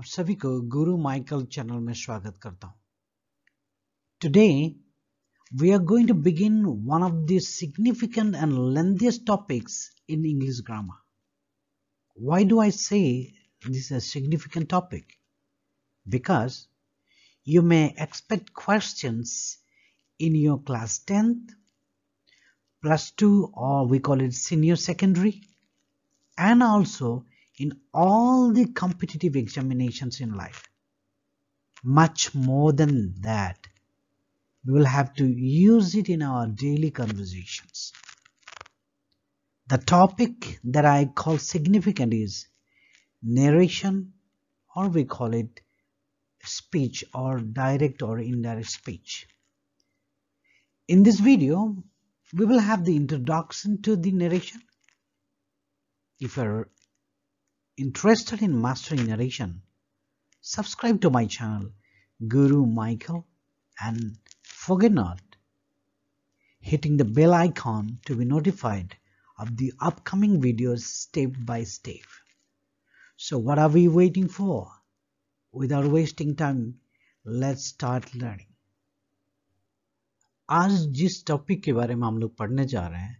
आप सभी को गुरु माइकल चैनल में स्वागत करता हूं today we are going to begin one of the significant and lengthiest topics in English grammar why do I say this is a significant topic? Because you may expect questions in your class 10th, plus 2 or we call it senior secondary and also in all the competitive examinations in life. Much more than that, we will have to use it in our daily conversations. The topic that I call significant is narration or we call it speech or direct or indirect speech. In this video, we will have the introduction to the narration. If you're Interested in mastering narration? Subscribe to my channel Guru Michael and forget not hitting the bell icon to be notified of the upcoming videos step by step. So what are we waiting for? Without wasting time, let's start learning. आज जिस topic के बारे में हम लोग पढ़ने जा रहे हैं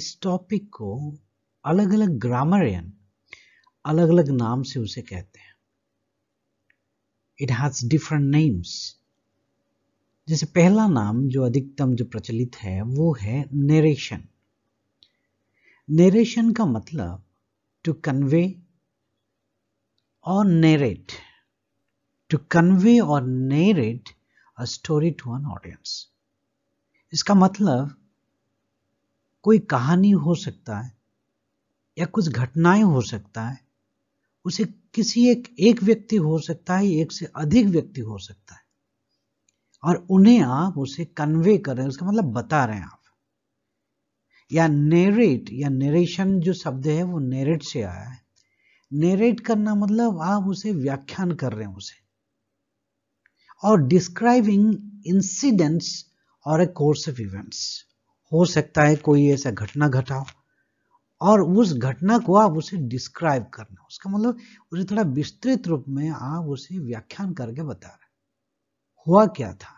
इस टॉपिक को अलग अलग अलग अलग नाम से उसे कहते हैं इट हैज डिफरेंट नेम्स जैसे पहला नाम जो अधिकतम जो प्रचलित है वो है नरेशन नरेशन का मतलब टू कन्वे और नेरेट टू कन्वे और narrate a story to an audience इसका मतलब कोई कहानी हो सकता है या कुछ घटनाएं हो सकता है उसे किसी एक एक व्यक्ति हो सकता है एक से अधिक व्यक्ति हो सकता है और उन्हें आप उसे कन्वे कर रहे हैं उसका मतलब बता रहे हैं आप या नेरेट या नेरेशन जो शब्द है वो नेरेट से आया है नेरेट करना मतलब आप उसे व्याख्यान कर रहे हैं उसे और डिस्क्राइबिंग इंसिडेंट्स और ए कोर्स ऑफ इवेंट्स हो सकता है कोई ऐसा घटना घटा हो और उस घटना को आप उसे डिस्क्राइब करना उसका मतलब उसे थोड़ा विस्तृत रूप में आप उसे व्याख्यान करके बता रहे हुआ क्या था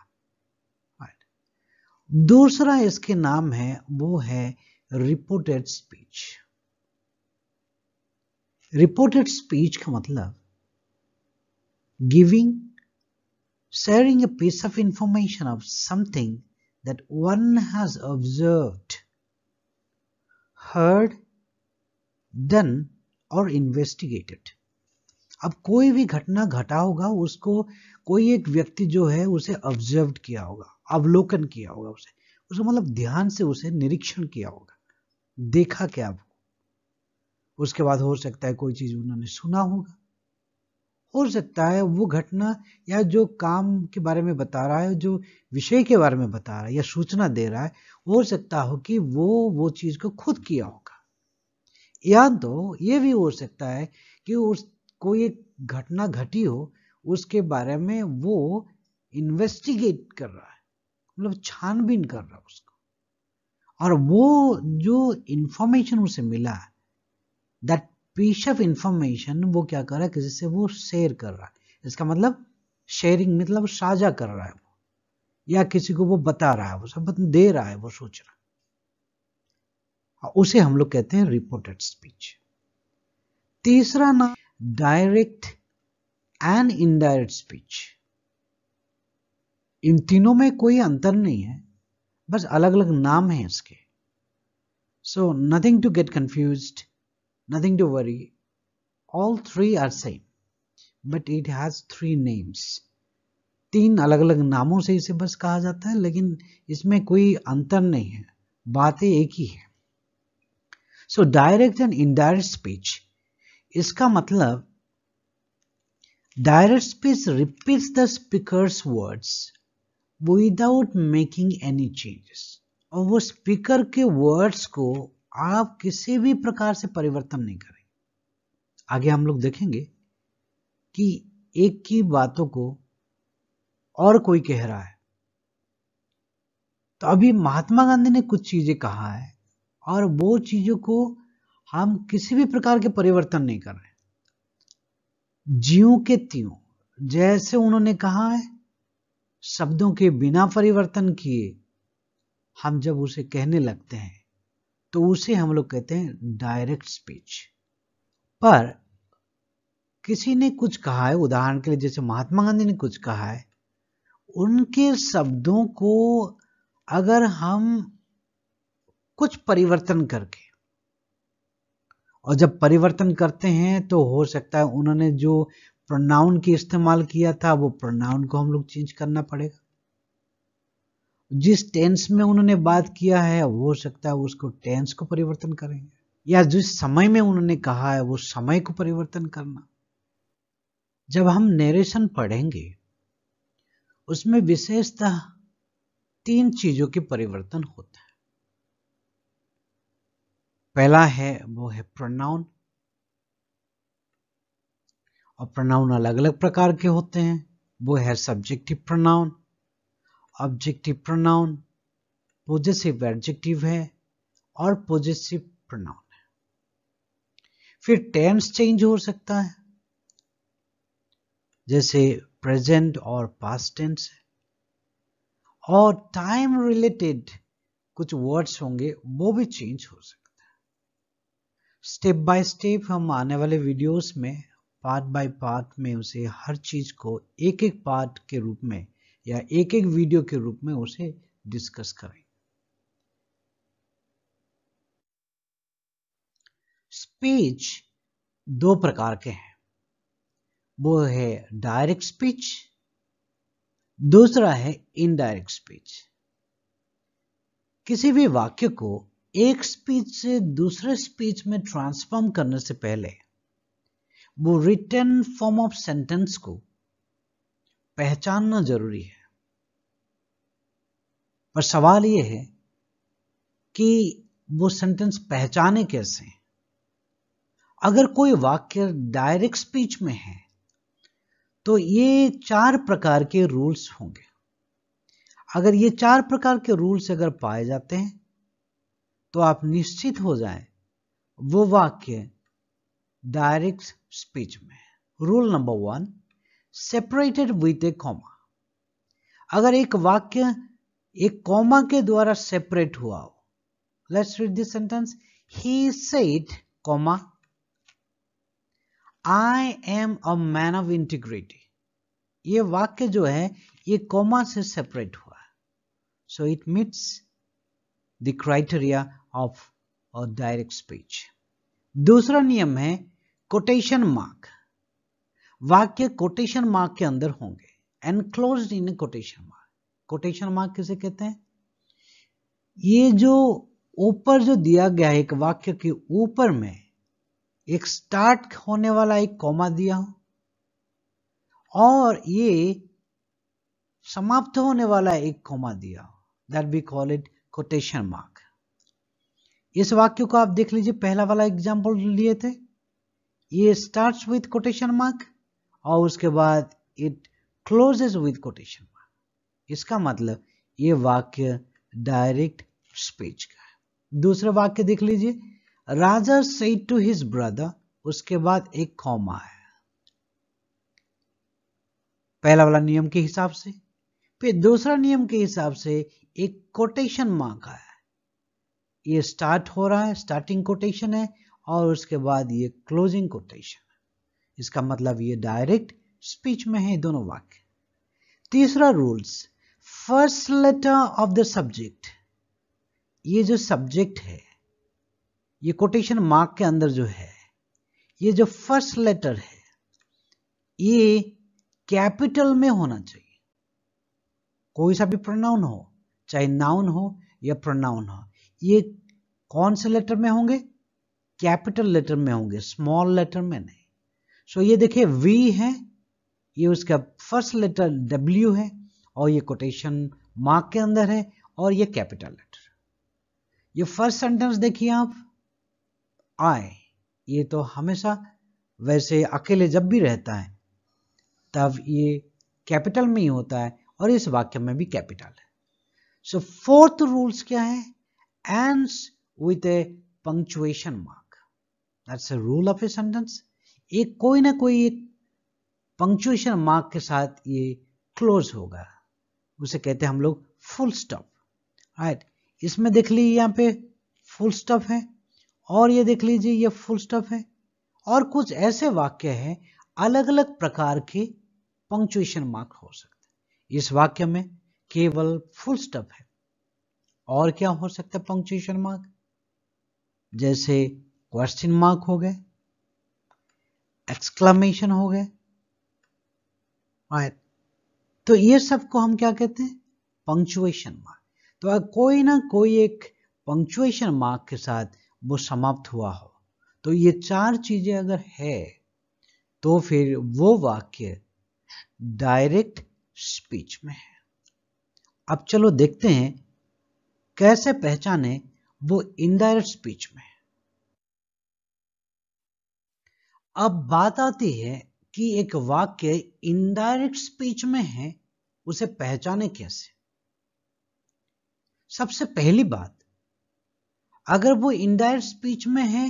दूसरा इसके नाम है वो है रिपोर्टेड स्पीच रिपोर्टेड स्पीच का मतलब giving sharing a piece of information of something that one has observe heard done और इन्वेस्टिगेटेड अब कोई भी घटना घटा होगा उसको कोई एक व्यक्ति जो है उसे ऑब्जर्व किया होगा अवलोकन किया होगा उसे उसको मतलब ध्यान से उसे निरीक्षण किया होगा देखा क्या वो उसके बाद हो सकता है कोई चीज उन्होंने सुना होगा हो सकता है वो घटना या जो काम के बारे में बता रहा है जो विषय के बारे में बता रहा है या सूचना दे रहा है हो सकता हो कि वो वो चीज को खुद किया होगा या तो ये भी हो सकता है कि उस कोई एक घटना घटी हो उसके बारे में वो इन्वेस्टिगेट कर रहा है मतलब छानबीन कर रहा है उसको और वो जो इंफॉर्मेशन उसे मिला दैट पीस ऑफ इंफॉर्मेशन वो क्या कर रहा है किसी से वो शेयर कर रहा है इसका मतलब शेयरिंग मतलब साझा कर रहा है वो या किसी को वो बता रहा है वो सब दे रहा है वो सोच रहा है हाँ, उसे हम लोग कहते हैं रिपोर्टेड स्पीच तीसरा नाम डायरेक्ट एंड इनडायरेक्ट स्पीच इन तीनों में कोई अंतर नहीं है बस अलग अलग नाम है इसके so nothing to get confuse nothing to worry all three are same but it has three names तीन अलग अलग नामों से इसे बस कहा जाता है लेकिन इसमें कोई अंतर नहीं है बातें एक ही है so direct and indirect speech इसका मतलब direct speech repeat the speaker's words without making any changes और वो स्पीकर के वर्ड्स को आप किसी भी प्रकार से परिवर्तन नहीं करें आगे हम लोग देखेंगे कि एक की बातों को और कोई कह रहा है तो अभी महात्मा गांधी ने कुछ चीजें कहा है और वो चीज़ों को हम किसी भी प्रकार के परिवर्तन नहीं कर रहे जीव के त्यों जैसे उन्होंने कहा है शब्दों के बिना परिवर्तन किए हम जब उसे कहने लगते हैं तो उसे हम लोग कहते हैं डायरेक्ट स्पीच पर किसी ने कुछ कहा है उदाहरण के लिए जैसे महात्मा गांधी ने कुछ कहा है उनके शब्दों को अगर हम कुछ परिवर्तन करके और जब परिवर्तन करते हैं तो हो सकता है उन्होंने जो प्रोनाउन की इस्तेमाल किया था वो प्रोनाउन को हम लोग चेंज करना पड़ेगा जिस टेंस में उन्होंने बात किया है हो सकता है उसको टेंस को परिवर्तन करेंगे या जिस समय में उन्होंने कहा है वो समय को परिवर्तन करना जब हम नरेशन पढ़ेंगे उसमें विशेषतः तीन चीजों के परिवर्तन होते हैं पहला है वो है प्रोनाउन और प्रोनाउन अलग अलग प्रकार के होते हैं वो है subjective pronoun objective pronoun positive adjective है और पॉजिटिव प्रोनाउन है फिर टेंस चेंज हो सकता है जैसे प्रेजेंट और पास्ट टेंस है और टाइम रिलेटेड कुछ वर्ड्स होंगे वो भी चेंज हो सकते स्टेप बाय स्टेप हम आने वाले वीडियोस में पार्ट बाय पार्ट में उसे हर चीज़ को एक एक पार्ट के रूप में या एक एक वीडियो के रूप में उसे डिस्कस करें स्पीच दो प्रकार के हैं वो है डायरेक्ट स्पीच दूसरा है इनडायरेक्ट स्पीच किसी भी वाक्य को एक स्पीच से दूसरे स्पीच में ट्रांसफॉर्म करने से पहले वो रिटर्न फॉर्म ऑफ सेंटेंस को पहचानना जरूरी है पर सवाल यह है कि वो सेंटेंस पहचाने कैसे अगर कोई वाक्य डायरेक्ट स्पीच में है तो ये चार प्रकार के रूल्स होंगे अगर ये चार प्रकार के रूल्स अगर पाए जाते हैं तो आप निश्चित हो जाए वो वाक्य डायरेक्ट स्पीच में rule number one separated with a comma अगर एक वाक्य एक कॉमा के द्वारा सेपरेट हुआ हो let's read this sentence he said comma I am a man of integrity ये वाक्य जो है ये कॉमा से सेपरेट हुआ so it meets the criteria of और डायरेक्ट स्पीच दूसरा नियम है कोटेशन मार्क वाक्य कोटेशन मार्क के अंदर होंगे enclose in quotation mark quotation mark किसे कहते हैं ये जो ऊपर जो दिया गया है एक वाक्य के ऊपर में एक स्टार्ट होने वाला एक कॉमा दिया हो और ये समाप्त होने वाला एक कॉमा दिया that be call it quotation mark इस वाक्य को आप देख लीजिए पहला वाला एग्जाम्पल लिए थे ये स्टार्ट विथ कोटेशन मार्क और उसके बाद it closes with quotation mark इसका मतलब ये वाक्य डायरेक्ट स्पीच का है दूसरा वाक्य देख लीजिए राजा से टू हिज ब्रदर उसके बाद एक कॉमा है पहला वाला नियम के हिसाब से फिर दूसरा नियम के हिसाब से एक कोटेशन मार्क आया ये स्टार्ट हो रहा है स्टार्टिंग कोटेशन है और उसके बाद ये क्लोजिंग कोटेशन इसका मतलब ये डायरेक्ट स्पीच में है दोनों वाक्य तीसरा rules first letter of the subject ये जो सब्जेक्ट है ये कोटेशन मार्क के अंदर जो है ये जो फर्स्ट लेटर है ये कैपिटल में होना चाहिए कोई सा भी प्रोनाउन हो चाहे नाउन हो या प्रोनाउन हो ये कौन से लेटर में होंगे कैपिटल लेटर में होंगे स्मॉल लेटर में नहीं सो so ये देखिए वी है ये उसका फर्स्ट लेटर डब्ल्यू है और ये कोटेशन मार्क के अंदर है और ये कैपिटल लेटर ये फर्स्ट सेंटेंस देखिए आप आई ये तो हमेशा वैसे अकेले जब भी रहता है तब ये कैपिटल में ही होता है और इस वाक्य में भी कैपिटल है सो फोर्थ रूल्स क्या है end with a punctuation mark. That's a rule of a sentence. एक कोई ना कोई एक पंक्चुएशन मार्क के साथ ये क्लोज होगा उसे कहते हैं हम लोग फुल स्टॉप राइट इसमें देख लीजिए यहाँ पे फुल स्टॉप है और ये देख लीजिए ये फुल स्टॉप है और कुछ ऐसे वाक्य हैं अलग अलग प्रकार के पंक्चुएशन मार्क हो सकते इस वाक्य में केवल फुल स्टॉप है और क्या हो सकता है पंक्चुएशन मार्क जैसे क्वेश्चन मार्क हो गए एक्सक्लामेशन हो गए तो ये सब को हम क्या कहते हैं पंक्चुएशन मार्क तो कोई ना कोई एक पंक्चुएशन मार्क के साथ वो समाप्त हुआ हो तो ये चार चीजें अगर है तो फिर वो वाक्य डायरेक्ट स्पीच में है अब चलो देखते हैं कैसे पहचाने वो इनडायरेक्ट स्पीच में अब बात आती है कि एक वाक्य इनडायरेक्ट स्पीच में है उसे पहचाने कैसे सबसे पहली बात अगर वो इनडायरेक्ट स्पीच में है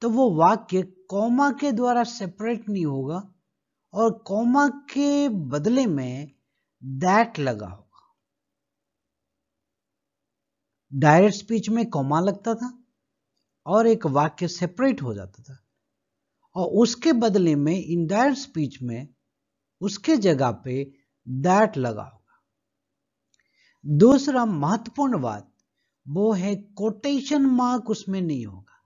तो वो वाक्य कॉमा के द्वारा सेपरेट नहीं होगा और कॉमा के बदले में दैट लगा होगा डायरेक्ट स्पीच में कॉमा लगता था और एक वाक्य सेपरेट हो जाता था और उसके बदले में इनडायरेक्ट स्पीच में उसके जगह पे दैट लगा होगा दूसरा महत्वपूर्ण बात वो है कोटेशन मार्क उसमें नहीं होगा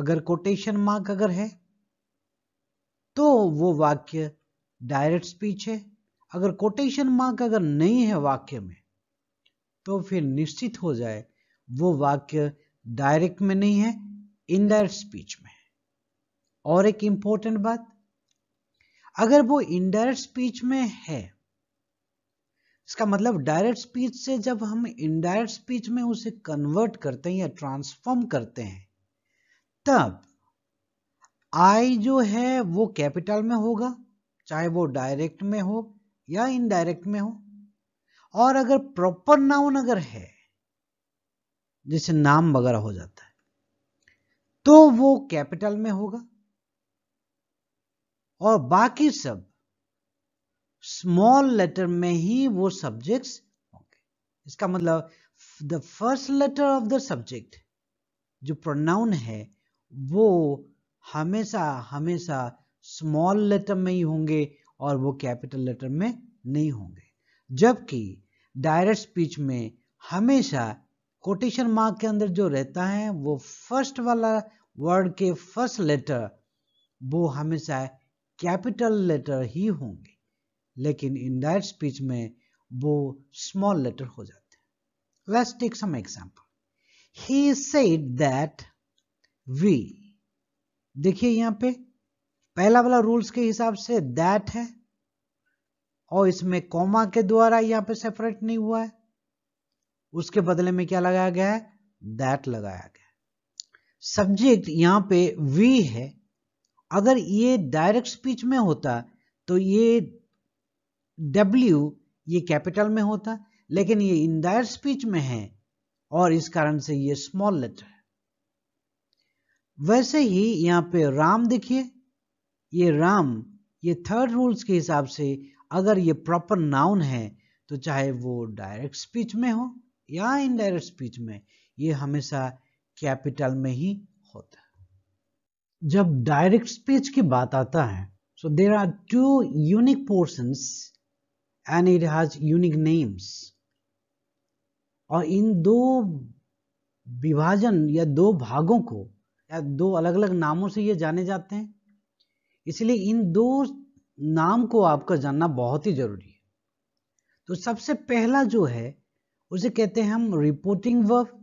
अगर कोटेशन मार्क अगर है तो वो वाक्य डायरेक्ट स्पीच है अगर कोटेशन मार्क अगर नहीं है वाक्य में तो फिर निश्चित हो जाए वो वाक्य डायरेक्ट में नहीं है इनडायरेक्ट स्पीच में है और एक इंपॉर्टेंट बात अगर वो इनडायरेक्ट स्पीच में है इसका मतलब डायरेक्ट स्पीच से जब हम इनडायरेक्ट स्पीच में उसे कन्वर्ट करते हैं या ट्रांसफॉर्म करते हैं तब आई जो है वो कैपिटल में होगा चाहे वो डायरेक्ट में हो या इनडायरेक्ट में हो और अगर प्रॉपर नाउन अगर है जैसे नाम वगैरह हो जाता है तो वो कैपिटल में होगा और बाकी सब स्मॉल लेटर में ही वो सब्जेक्ट्स होंगे इसका मतलब the first letter of the subject जो प्रोनाउन है वो हमेशा हमेशा स्मॉल लेटर में ही होंगे और वो कैपिटल लेटर में नहीं होंगे जबकि डायरेक्ट स्पीच में हमेशा कोटेशन मार्क के अंदर जो रहता है वो फर्स्ट वाला वर्ड के फर्स्ट लेटर वो हमेशा कैपिटल लेटर ही होंगे लेकिन इन इनडायरेक्ट स्पीच में वो स्मॉल लेटर हो जाते हैं let's take some example he said that we देखिए यहाँ पे पहला वाला रूल्स के हिसाब से दैट है और इसमें कॉमा के द्वारा यहाँ पे सेपरेट नहीं हुआ है उसके बदले में क्या लगाया गया है दैट लगाया गया सब्जेक्ट यहां पे वी है अगर ये डायरेक्ट स्पीच में होता तो ये डब्ल्यू ये कैपिटल में होता लेकिन ये इनडायरेक्ट स्पीच में है और इस कारण से ये स्मॉल लेटर है वैसे ही यहां पे राम देखिए ये राम ये थर्ड रूल्स के हिसाब से अगर ये प्रॉपर नाउन है तो चाहे वो डायरेक्ट स्पीच में हो या इनडायरेक्ट स्पीच में ये हमेशा कैपिटल में ही होता है जब डायरेक्ट स्पीच की बात आता है so there are two unique person and it has unique names और इन दो विभाजन या दो भागों को या दो अलग अलग नामों से ये जाने जाते हैं इसलिए इन दो नाम को आपका जानना बहुत ही जरूरी है तो सबसे पहला जो है उसे कहते हैं हम रिपोर्टिंग वर्ब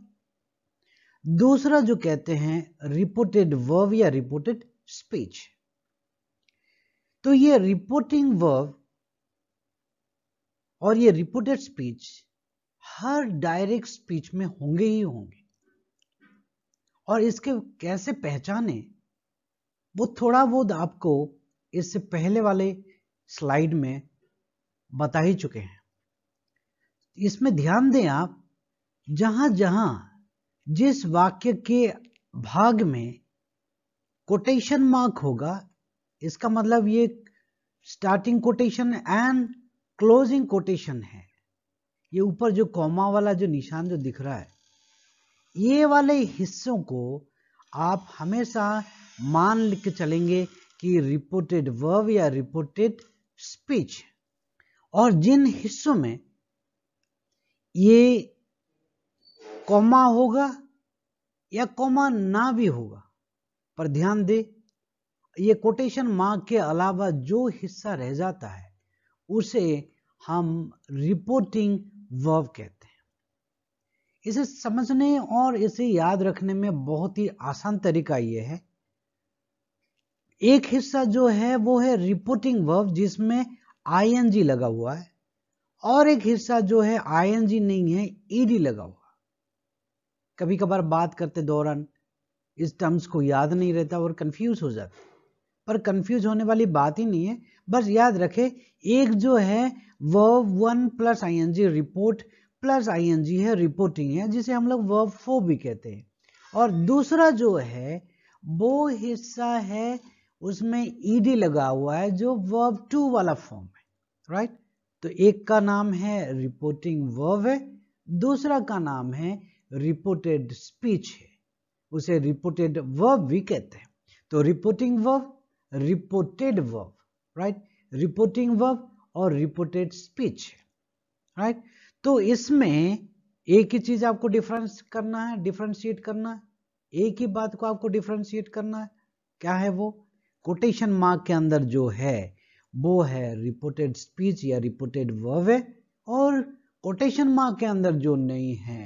दूसरा जो कहते हैं रिपोर्टेड वर्ब या रिपोर्टेड स्पीच तो ये रिपोर्टिंग वर्ब और ये रिपोर्टेड स्पीच हर डायरेक्ट स्पीच में होंगे ही होंगे और इसके कैसे पहचाने वो थोड़ा बहुत आपको इससे पहले वाले स्लाइड में बता ही चुके हैं इसमें ध्यान दें आप जहां जहां जिस वाक्य के भाग में कोटेशन मार्क होगा इसका मतलब ये starting quotation and closing quotation है ये ऊपर जो कॉमा वाला जो निशान जो दिख रहा है ये वाले हिस्सों को आप हमेशा मान लिख चलेंगे कि रिपोर्टेड वर्ब या रिपोर्टेड स्पीच और जिन हिस्सों में ये कॉमा होगा या कॉमा ना भी होगा पर ध्यान दे ये कोटेशन मार्क के अलावा जो हिस्सा रह जाता है उसे हम रिपोर्टिंग वर्ब कहते हैं इसे समझने और इसे याद रखने में बहुत ही आसान तरीका यह है एक हिस्सा जो है वो है रिपोर्टिंग वर्ब जिसमें आईएनजी लगा हुआ है और एक हिस्सा जो है आईएनजी नहीं है ईडी लगा हुआ कभी कभार बात करते दौरान इस टर्म्स को याद नहीं रहता और कंफ्यूज हो जाता पर कंफ्यूज होने वाली बात ही नहीं है बस याद रखे एक जो है verb one plus ING report plus ING है रिपोर्टिंग है जिसे हम लोग वर्व फोर भी कहते हैं और दूसरा जो है वो हिस्सा है उसमें ईडी लगा हुआ है जो वर्ब टू वाला फॉर्म है राइट right? तो एक का नाम है रिपोर्टिंग वर्व है दूसरा का नाम है रिपोर्टेड स्पीच है उसे रिपोर्टेड वर्व भी कहते हैं तो reporting verb reported verb right reporting verb और रिपोर्टेड स्पीच राइट तो इसमें एक ही चीज आपको डिफरेंस करना है डिफ्रेंशिएट करना है एक ही बात को आपको डिफ्रेंशिएट करना है क्या है वो कोटेशन मार्क के अंदर जो है वो है रिपोर्टेड स्पीच या रिपोर्टेड वर्व है और कोटेशन मार्क के अंदर जो नहीं है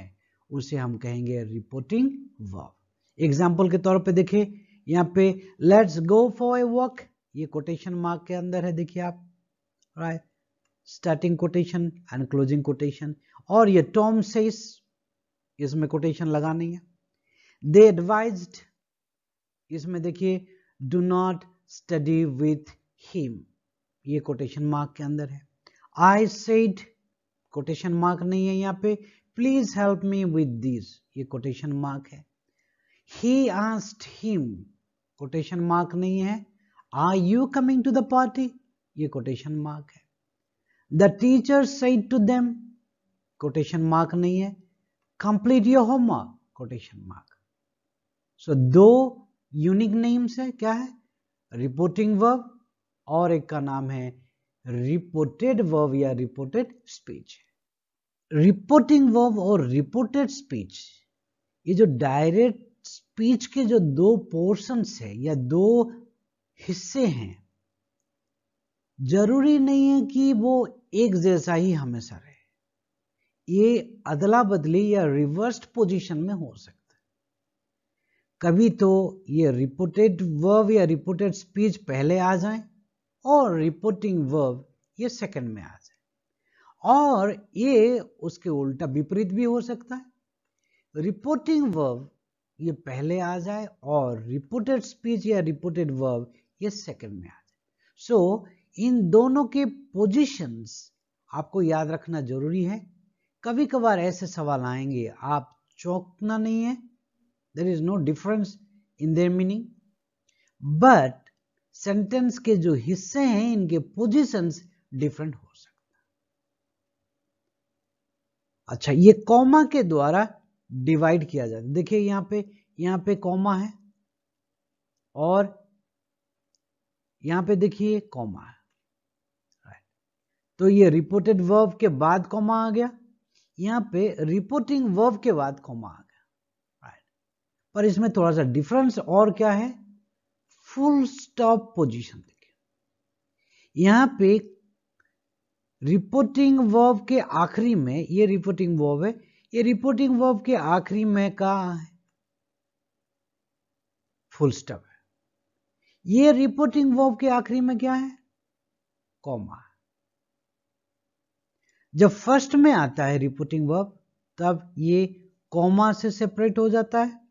उसे हम कहेंगे रिपोर्टिंग वर्व एग्जाम्पल के तौर पे देखे यहाँ पे let's go for a walk ये कोटेशन मार्क के अंदर है देखिए आप right starting quotation and closing quotation और ये टॉम से इसमें कोटेशन नहीं है दे एडवाइज इसमें देखिए do not study with him ये कोटेशन मार्क के अंदर है आई सेड कोटेशन मार्क नहीं है यहाँ पे please help me with this ये कोटेशन मार्क है he asked him quotation mark नहीं है are you coming to the party ये कोटेशन मार्क है the teacher said to them quotation mark नहीं है complete your homework quotation mark so दो unique names है क्या है रिपोर्टिंग वर्ब और एक का नाम है रिपोर्टेड वर्ब या रिपोर्टेड स्पीच रिपोर्टिंग वर्ब और रिपोर्टेड स्पीच ये जो डायरेक्ट स्पीच के जो दो पोर्शंस है या दो हिस्से हैं जरूरी नहीं है कि वो एक जैसा ही हमेशा रहे ये अदला बदली या रिवर्स्ड पोजीशन में हो सकता है कभी तो ये रिपोर्टेड वर्ब या रिपोर्टेड स्पीच पहले आ जाए और रिपोर्टिंग वर्ब ये सेकंड में आ जाए और ये उसके उल्टा विपरीत भी हो सकता है रिपोर्टिंग वर्ब ये पहले आ जाए और रिपोर्टेड स्पीच या रिपोर्टेड वर्ब ये सेकंड में आ जाए सो so, इन दोनों के पोजीशंस आपको याद रखना जरूरी है कभी कभार ऐसे सवाल आएंगे आप चौंकना नहीं है there is no difference in their meaning but sentence के जो हिस्से हैं इनके पोजीशंस डिफरेंट हो सकता अच्छा ये कॉमा के द्वारा डिवाइड किया जाता है देखिए यहां पे यहां पे कॉमा है और यहां पे देखिए कॉमा है तो ये रिपोर्टेड वर्ब के बाद कॉमा आ गया यहां पे रिपोर्टिंग वर्ब के बाद कॉमा आ गया पर इसमें थोड़ा सा डिफरेंस और क्या है फुल स्टॉप पोजीशन देखिए यहां पे रिपोर्टिंग वर्ब के आखिरी में ये रिपोर्टिंग वर्ब है ये रिपोर्टिंग वर्ब के आखिरी में कहा है फुल स्टॉप है ये रिपोर्टिंग वर्ब के आखिरी में क्या है कॉमा जब फर्स्ट में आता है रिपोर्टिंग वर्ब तब ये कॉमा से सेपरेट हो जाता है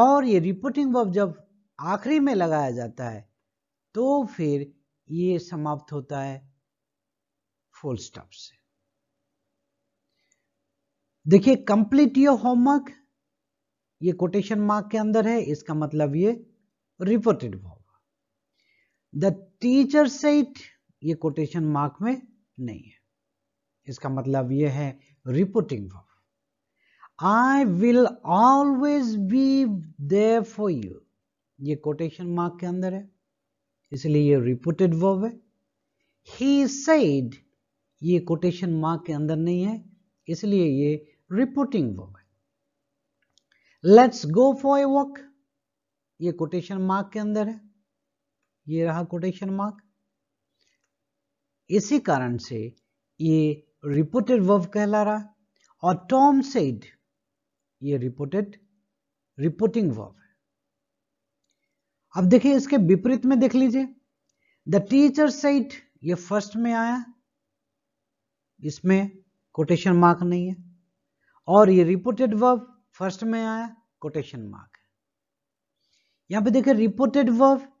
और ये रिपोर्टिंग वर्ब जब आखिरी में लगाया जाता है तो फिर ये समाप्त होता है फुल स्टॉप से देखिए कंप्लीट योर होमवर्क ये कोटेशन मार्क के अंदर है इसका मतलब ये reported verb the teacher said ये कोटेशन मार्क में नहीं है इसका मतलब ये है reporting verb I will always be there for you ये कोटेशन मार्क के अंदर है इसलिए ये रिपोर्टेड वर्ब है ही सेड ये कोटेशन मार्क के अंदर नहीं है इसलिए ये रिपोर्टिंग वर्ब है let's go for a walk ये कोटेशन मार्क के अंदर है ये रहा कोटेशन मार्क इसी कारण से ये रिपोर्टेड वर्ब कहला रहा और टॉम सेड ये रिपोर्टेड रिपोर्टिंग वर्ब है अब देखिए इसके विपरीत में देख लीजिए द टीचर साइट ये फर्स्ट में आया इसमें कोटेशन मार्क नहीं है और ये रिपोर्टेड वर्ब फर्स्ट में आया कोटेशन मार्क है यहां पे देखिए रिपोर्टेड वर्ब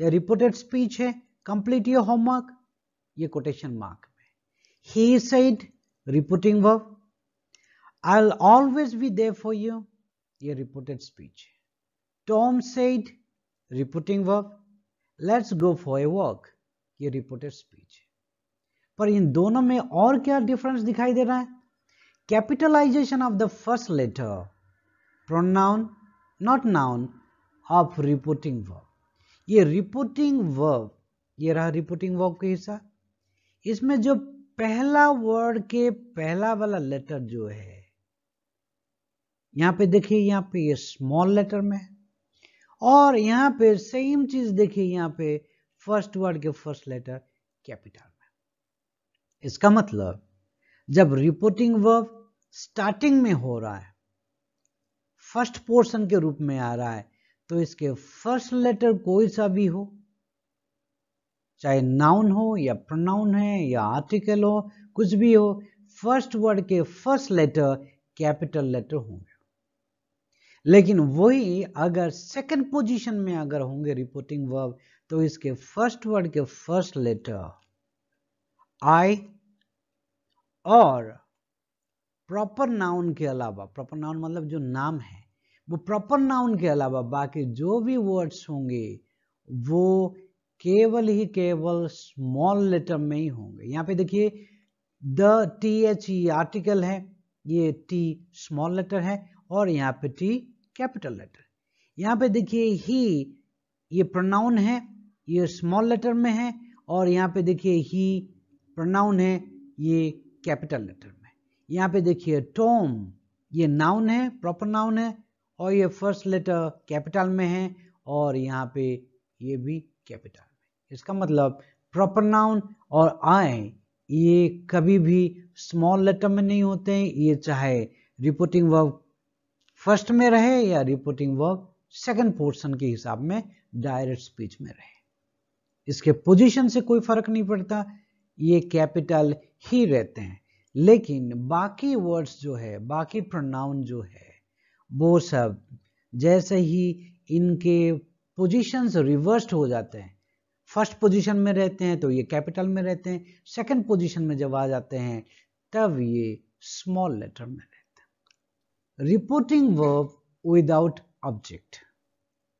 या रिपोर्टेड स्पीच है कंप्लीट योर होमवर्क ये कोटेशन मार्क में he said reporting verb I'll always be there for you, a reported speech. Tom said, reporting verb, let's go for a walk, ये reported speech पर इन दोनों में और क्या डिफरेंस दिखाई दे रहा है capitalization of the first letter pronoun not noun of reporting verb ये रिपोर्टिंग वर्ब ये रहा रिपोर्टिंग वर्ब का हिस्सा इसमें जो पहला वर्ड के पहला वाला लेटर जो है यहाँ पे देखिए यहाँ पे ये स्मॉल लेटर में है और यहाँ पे सेम चीज देखिए यहाँ पे फर्स्ट वर्ड के फर्स्ट लेटर कैपिटल में इसका मतलब जब रिपोर्टिंग वर्ब स्टार्टिंग में हो रहा है फर्स्ट पोर्शन के रूप में आ रहा है तो इसके फर्स्ट लेटर कोई सा भी हो चाहे नाउन हो या प्रोनाउन है या आर्टिकल हो कुछ भी हो फर्स्ट वर्ड के फर्स्ट लेटर कैपिटल लेटर होंगे लेकिन वही अगर सेकंड पोजीशन में अगर होंगे रिपोर्टिंग वर्ब तो इसके फर्स्ट वर्ड के फर्स्ट लेटर आई और प्रॉपर नाउन के अलावा प्रॉपर नाउन मतलब जो नाम है वो प्रॉपर नाउन के अलावा बाकी जो भी वर्ड्स होंगे वो केवल ही केवल स्मॉल लेटर में ही होंगे यहाँ पे देखिए the T H E article है ये टी स्मॉल लेटर है और यहाँ पे टी कैपिटल लेटर यहाँ पे देखिए ही ये प्रोनाउन है ये स्मॉल लेटर में है और यहाँ पे देखिए ही प्रोनाउन है ये कैपिटल लेटर में यहाँ पे देखिए टोम ये नाउन है प्रॉपर नाउन है और ये फर्स्ट लेटर कैपिटल में है और यहाँ पे ये भी कैपिटल में इसका मतलब प्रॉपर नाउन और आए ये कभी भी स्मॉल लेटर में नहीं होते हैं ये चाहे रिपोर्टिंग वर्ब फर्स्ट में रहे या रिपोर्टिंग वर्क सेकंड पोर्शन के हिसाब में डायरेक्ट स्पीच में रहे इसके पोजीशन से कोई फर्क नहीं पड़ता ये कैपिटल ही रहते हैं लेकिन बाकी वर्ड्स जो है बाकी प्रोनाउन जो है वो सब जैसे ही इनके पोजीशंस रिवर्स्ड हो जाते हैं फर्स्ट पोजीशन में रहते हैं तो ये कैपिटल में रहते हैं सेकंड पोजीशन में जब आ जाते हैं तब ये स्मॉल लेटर में रिपोर्टिंग वर्ब विदाउट ऑब्जेक्ट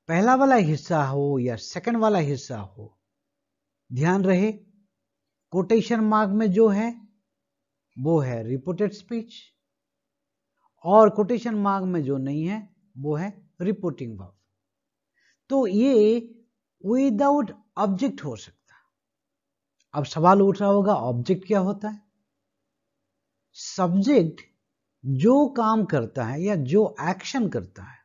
पहला वाला हिस्सा हो या सेकंड वाला हिस्सा हो ध्यान रहे कोटेशन मार्क में जो है वो है रिपोर्टेड स्पीच और कोटेशन मार्क में जो नहीं है वो है रिपोर्टिंग वर्ब तो ये विदाउट ऑब्जेक्ट हो सकता अब सवाल उठ रहा होगा ऑब्जेक्ट क्या होता है सब्जेक्ट जो काम करता है या जो एक्शन करता है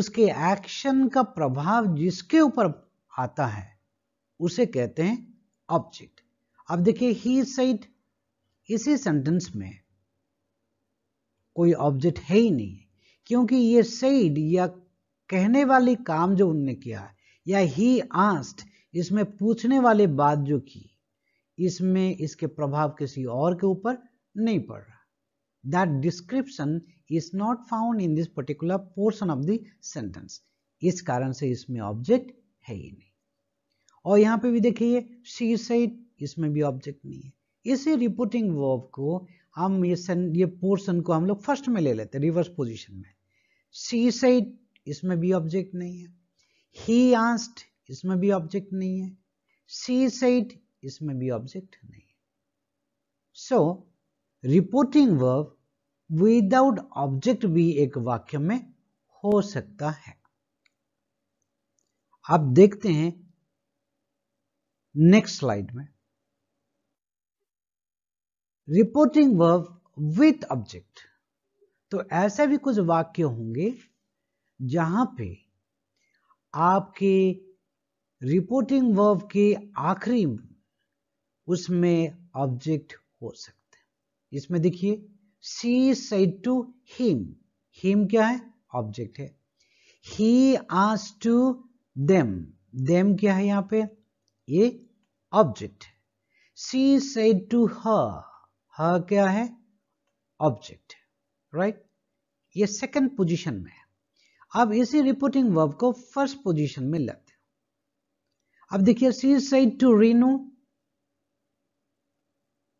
उसके एक्शन का प्रभाव जिसके ऊपर आता है उसे कहते हैं ऑब्जेक्ट अब देखिए ही सेड इसी सेंटेंस में कोई ऑब्जेक्ट है ही नहीं क्योंकि ये सेड या कहने वाली काम जो उनने किया या ही आस्ट इसमें पूछने वाली बात जो की इसमें इसके प्रभाव किसी और के ऊपर नहीं पड़ रहा that description is not found in this particular portion of the sentence इस कारण से इसमें ऑब्जेक्ट है ही नहीं और यहां पे भी देखिए सी सेड इसमें भी ऑब्जेक्ट नहीं है इसी रिपोर्टिंग वर्ब को हम ये सन, ये पोर्शन को हम लोग फर्स्ट में ले लेते हैं रिवर्स पोजीशन में सी सेड इसमें भी ऑब्जेक्ट नहीं है ही आस्ट इसमें भी ऑब्जेक्ट नहीं है सी सेड इसमें भी ऑब्जेक्ट नहीं है so reporting verb without object भी एक वाक्य में हो सकता है आप देखते हैं नेक्स्ट स्लाइड में रिपोर्टिंग वर्ब विथ ऑब्जेक्ट तो ऐसे भी कुछ वाक्य होंगे जहां पे आपके रिपोर्टिंग वर्ब के आखिरी उसमें ऑब्जेक्ट हो सकते हैं इसमें देखिए she said to him him क्या है ऑब्जेक्ट है ही आस टू देम देम क्या है यहाँ पे ये ऑब्जेक्ट सी सेड टू ह क्या है ऑब्जेक्ट राइट ये सेकंड पोजीशन में है अब इसी रिपोर्टिंग वर्ब को फर्स्ट पोजीशन में लाते अब देखिए सी सेड टू रीनू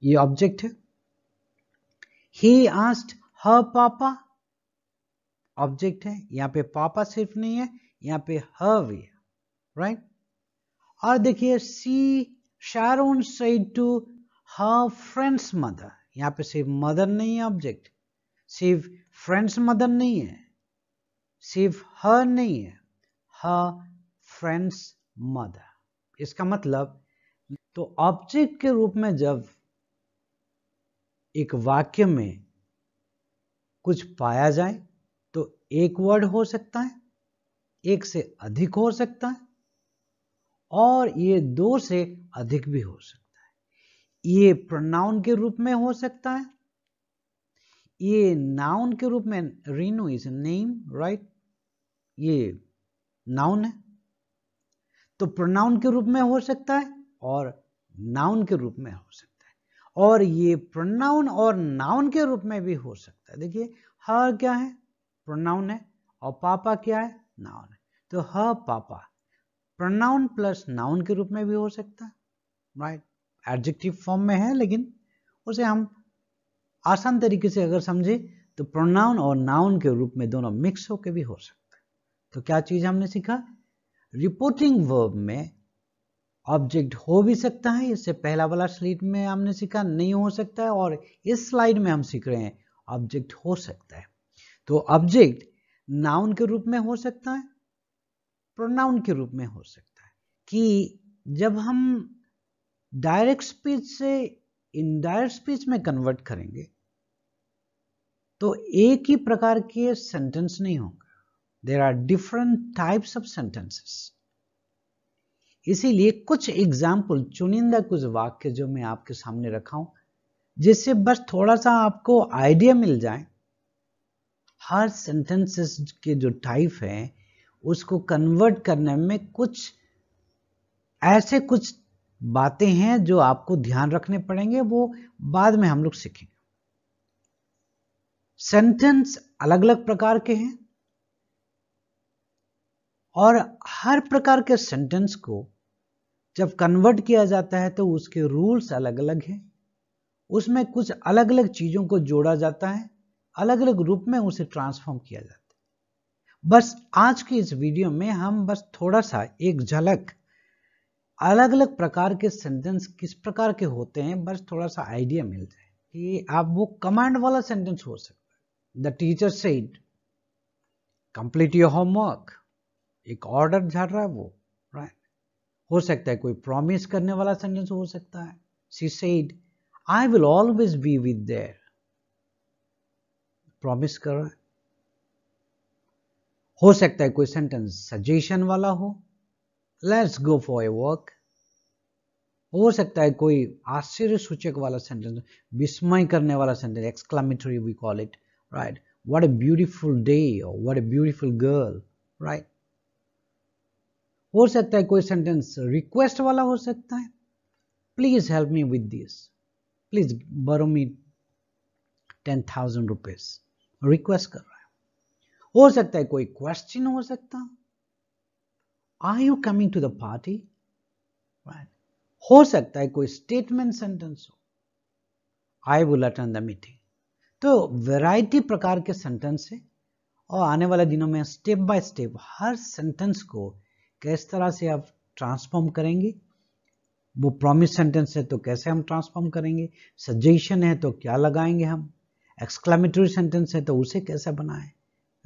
ये ऑब्जेक्ट है ही आस्ट ह पापा ऑब्जेक्ट है यहाँ पे पापा सिर्फ नहीं है यहाँ पे ह भी है राइट और देखिए she Sharon said to her friend's mother यहाँ पे सिर्फ मदर नहीं है ऑब्जेक्ट सिर्फ फ्रेंड्स मदर नहीं है सिर्फ हर नहीं है हर फ्रेंड्स मदर इसका मतलब तो ऑब्जेक्ट के रूप में जब एक वाक्य में कुछ पाया जाए तो एक वर्ड हो सकता है एक से अधिक हो सकता है और ये दो से अधिक भी हो सकता है ये प्रोनाउन के रूप में हो सकता है ये नाउन के रूप में रीनो इज नेम राइट ये नाउन है तो प्रोनाउन के रूप में हो सकता है और नाउन के रूप में हो सकता है और ये प्रोनाउन और नाउन के रूप में भी हो सकता है देखिए ह क्या है प्रोनाउन है और पापा क्या है नाउन है तो ह पापा प्रोनाउन प्लस नाउन के रूप में भी हो सकता है राइट एडजेक्टिव फॉर्म में है लेकिन उसे हम आसान तरीके से अगर समझे तो प्रोनाउन और नाउन के रूप में दोनों मिक्स होकर भी हो सकता है तो क्या चीज हमने सीखा रिपोर्टिंग वर्ब में ऑब्जेक्ट हो भी सकता है इससे पहला वाला स्लाइड में हमने सीखा नहीं हो सकता है और इस स्लाइड में हम सीख रहे हैं ऑब्जेक्ट हो सकता है तो ऑब्जेक्ट नाउन के रूप में हो सकता है प्रोनाउन के रूप में हो सकता है कि जब हम डायरेक्ट स्पीच से इनडायरेक्ट स्पीच में कन्वर्ट करेंगे तो एक ही प्रकार के सेंटेंस नहीं होगा there are different types of sentences इसीलिए कुछ एग्जाम्पल चुनिंदा कुछ वाक्य जो मैं आपके सामने रखा हूं जिससे बस थोड़ा सा आपको आइडिया मिल जाए हर सेंटेंसेस के जो टाइप है उसको कन्वर्ट करने में कुछ ऐसे कुछ बातें हैं जो आपको ध्यान रखने पड़ेंगे वो बाद में हम लोग सीखेंगे सेंटेंस अलग अलग प्रकार के हैं और हर प्रकार के सेंटेंस को जब कन्वर्ट किया जाता है तो उसके रूल्स अलग अलग हैं उसमें कुछ अलग अलग चीज़ों को जोड़ा जाता है अलग अलग रूप में उसे ट्रांसफॉर्म किया जाता है बस आज की इस वीडियो में हम बस थोड़ा सा एक झलक अलग अलग प्रकार के सेंटेंस किस प्रकार के होते हैं बस थोड़ा सा आइडिया मिल जाए कि आप वो कमांड वाला सेंटेंस हो सकता है the teacher said complete your homework एक ऑर्डर झाड़ रहा है वो हो सकता है कोई प्रॉमिस करने वाला सेंटेंस हो सकता है she said I will always be with there promise कर रहा है हो सकता है कोई सेंटेंस सजेशन वाला हो let's go for a walk हो सकता है कोई आश्चर्य सूचक वाला सेंटेंस विस्मय करने वाला sentence exclamatory we call it right what a beautiful day और what a beautiful girl right हो सकता है कोई सेंटेंस रिक्वेस्ट वाला हो सकता है please help me with this please borrow me ten thousand rupees request कर रहा है हो सकता है कोई क्वेश्चन हो सकता are you coming to the party हो सकता है कोई स्टेटमेंट सेंटेंस हो I will attend the meeting तो वैरायटी प्रकार के सेंटेंस है और आने वाले दिनों में स्टेप बाय स्टेप हर सेंटेंस को किस तरह से आप ट्रांसफॉर्म करेंगे वो प्रॉमिस सेंटेंस है तो कैसे हम ट्रांसफॉर्म करेंगे सजेशन है तो क्या लगाएंगे हम एक्सक्लामेटरी सेंटेंस है तो उसे कैसे बनाएं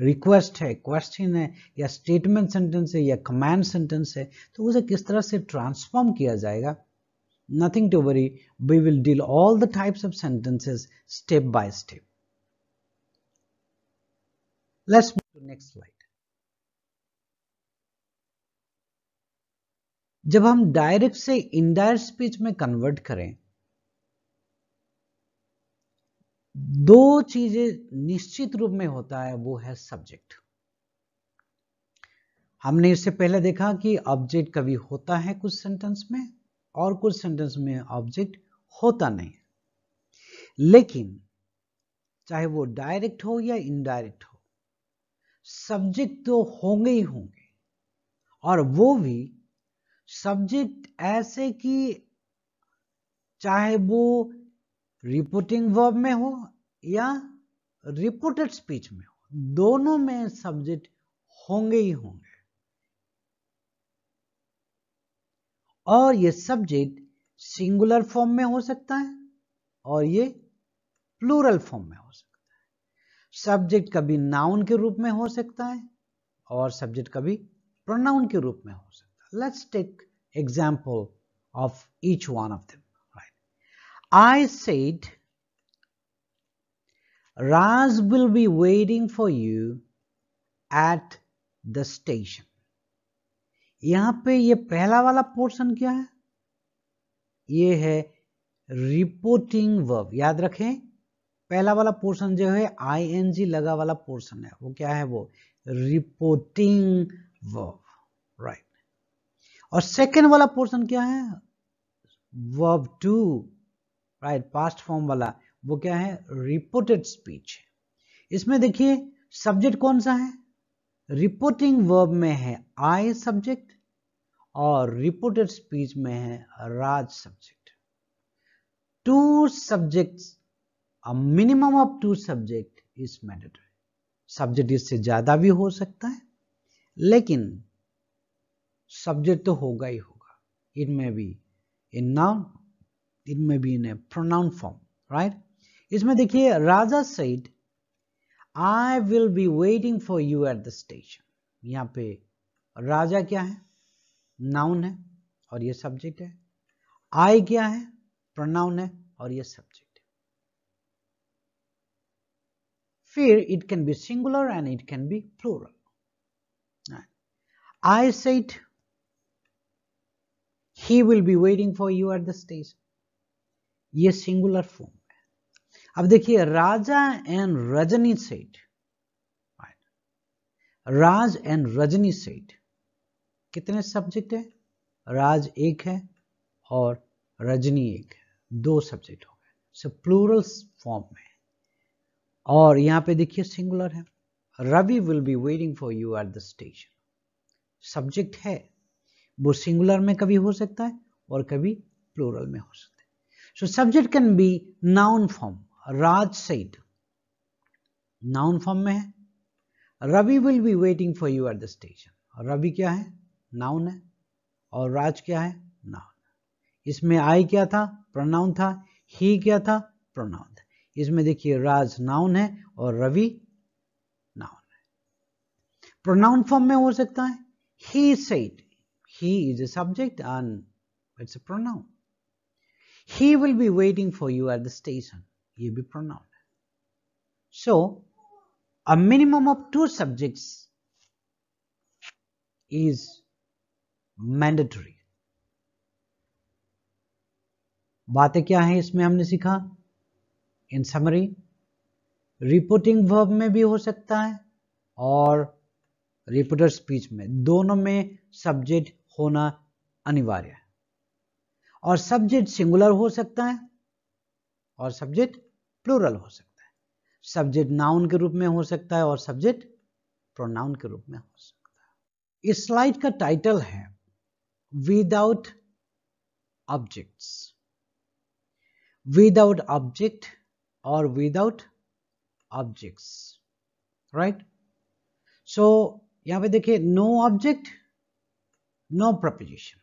रिक्वेस्ट है क्वेश्चन है या स्टेटमेंट सेंटेंस है या कमांड सेंटेंस है तो उसे किस तरह से ट्रांसफॉर्म किया जाएगा nothing to worry we will deal all the types of sentences step by step let's move to next slide जब हम डायरेक्ट से इनडायरेक्ट स्पीच में कन्वर्ट करें दो चीजें निश्चित रूप में होता है वो है सब्जेक्ट हमने इससे पहले देखा कि ऑब्जेक्ट कभी होता है कुछ सेंटेंस में और कुछ सेंटेंस में ऑब्जेक्ट होता नहीं लेकिन चाहे वो डायरेक्ट हो या इनडायरेक्ट हो सब्जेक्ट तो होंगे ही होंगे और वो भी सब्जेक्ट ऐसे कि चाहे वो रिपोर्टिंग वर्ब में हो या रिपोर्टेड स्पीच में हो दोनों में सब्जेक्ट होंगे ही होंगे और ये सब्जेक्ट सिंगुलर फॉर्म में हो सकता है और ये प्लूरल फॉर्म में हो सकता है सब्जेक्ट कभी नाउन के रूप में हो सकता है और सब्जेक्ट कभी प्रोनाउन के रूप में हो सकता है Let's take example of each one of them. Right? I said, raj will be waiting for you at the station. यहाँ पे ये पहला वाला पोर्शन क्या है ये है रिपोर्टिंग वर्ब याद रखें पहला वाला पोर्शन जो है आईएनजी लगा वाला पोर्शन है वो क्या है वो रिपोर्टिंग वर्ब राइट और सेकेंड वाला पोर्शन क्या है verb two right past form वाला वो क्या है रिपोर्टेड स्पीच इसमें देखिए सब्जेक्ट कौन सा है रिपोर्टिंग वर्ब में है आई सब्जेक्ट और रिपोर्टेड स्पीच में है Raj subject to subject minimum of two subject is mandatory subject इससे ज्यादा भी हो सकता है लेकिन सब्जेक्ट तो होगा ही होगा it may be in noun it may be in a pronoun form right इसमें देखिए Raja said I will be waiting for you at the station यहाँ पे राजा क्या है नाउन है और ये सब्जेक्ट है आई क्या है प्रोनाउन है और ये सब्जेक्ट है फिर it can be singular and it can be plural I said he will be waiting for you at the stage ये सिंगुलर फॉर्म है अब देखिए राजा एंड रजनी सेठ राज एंड रजनी सेठ कितने सब्जेक्ट है राज एक है और रजनी एक है दो सब्जेक्ट हो गए सो प्लूरल फॉर्म में और यहां पे देखिए सिंगुलर है Ravi will be waiting for you at the station subject है वो सिंगुलर में कभी हो सकता है और कभी प्लूरल में हो सकता है so subject can be noun form Raj said noun form में है Ravi will be waiting for you at the station Ravi क्या है नाउन है और राज क्या है नाउन इसमें आई क्या था प्रोनाउन था ही क्या था प्रोनाउन था इसमें देखिए राज नाउन है और रवि नाउन है प्रोनाउन फॉर्म में हो सकता है he said He is a subject and it's a pronoun. He will be waiting for you at the station. He will be pronoun. So, a minimum of two subjects is mandatory. बातें क्या हैं इसमें हमने सीखा इन summary reporting verb में भी हो सकता है और रिपोर्टर स्पीच में दोनों में सब्जेक्ट होना अनिवार्य है और सब्जेक्ट सिंगुलर हो सकता है और सब्जेक्ट प्लूरल हो सकता है सब्जेक्ट नाउन के रूप में हो सकता है और सब्जेक्ट प्रोनाउन के रूप में हो सकता है इस स्लाइड का टाइटल है विदाउट ऑब्जेक्ट्स विदाउट ऑब्जेक्ट और विदाउट ऑब्जेक्ट्स राइट सो यहां पे देखिए no object no preposition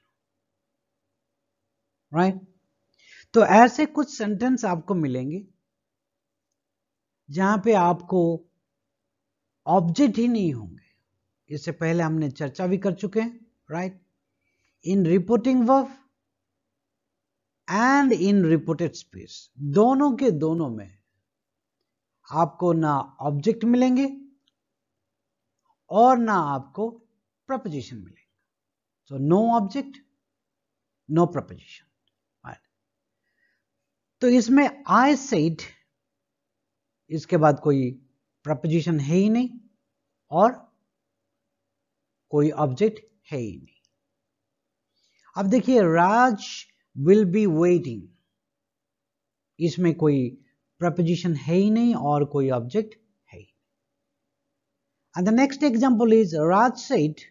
right तो ऐसे कुछ सेंटेंस आपको मिलेंगे जहां पे आपको ऑब्जेक्ट ही नहीं होंगे इससे पहले हमने चर्चा भी कर चुके हैं right in reporting verb and in reported speech दोनों के दोनों में आपको ना ऑब्जेक्ट मिलेंगे और ना आपको प्रपोजिशन मिलेंगे So, no object, no proposition. Right. तो इसमें आई सेड इसके बाद कोई प्रपोजिशन है ही नहीं और कोई ऑब्जेक्ट है ही नहीं अब देखिए राज विल बी वेटिंग इसमें कोई प्रपोजिशन है ही नहीं और कोई ऑब्जेक्ट है ही and the next example is Raj said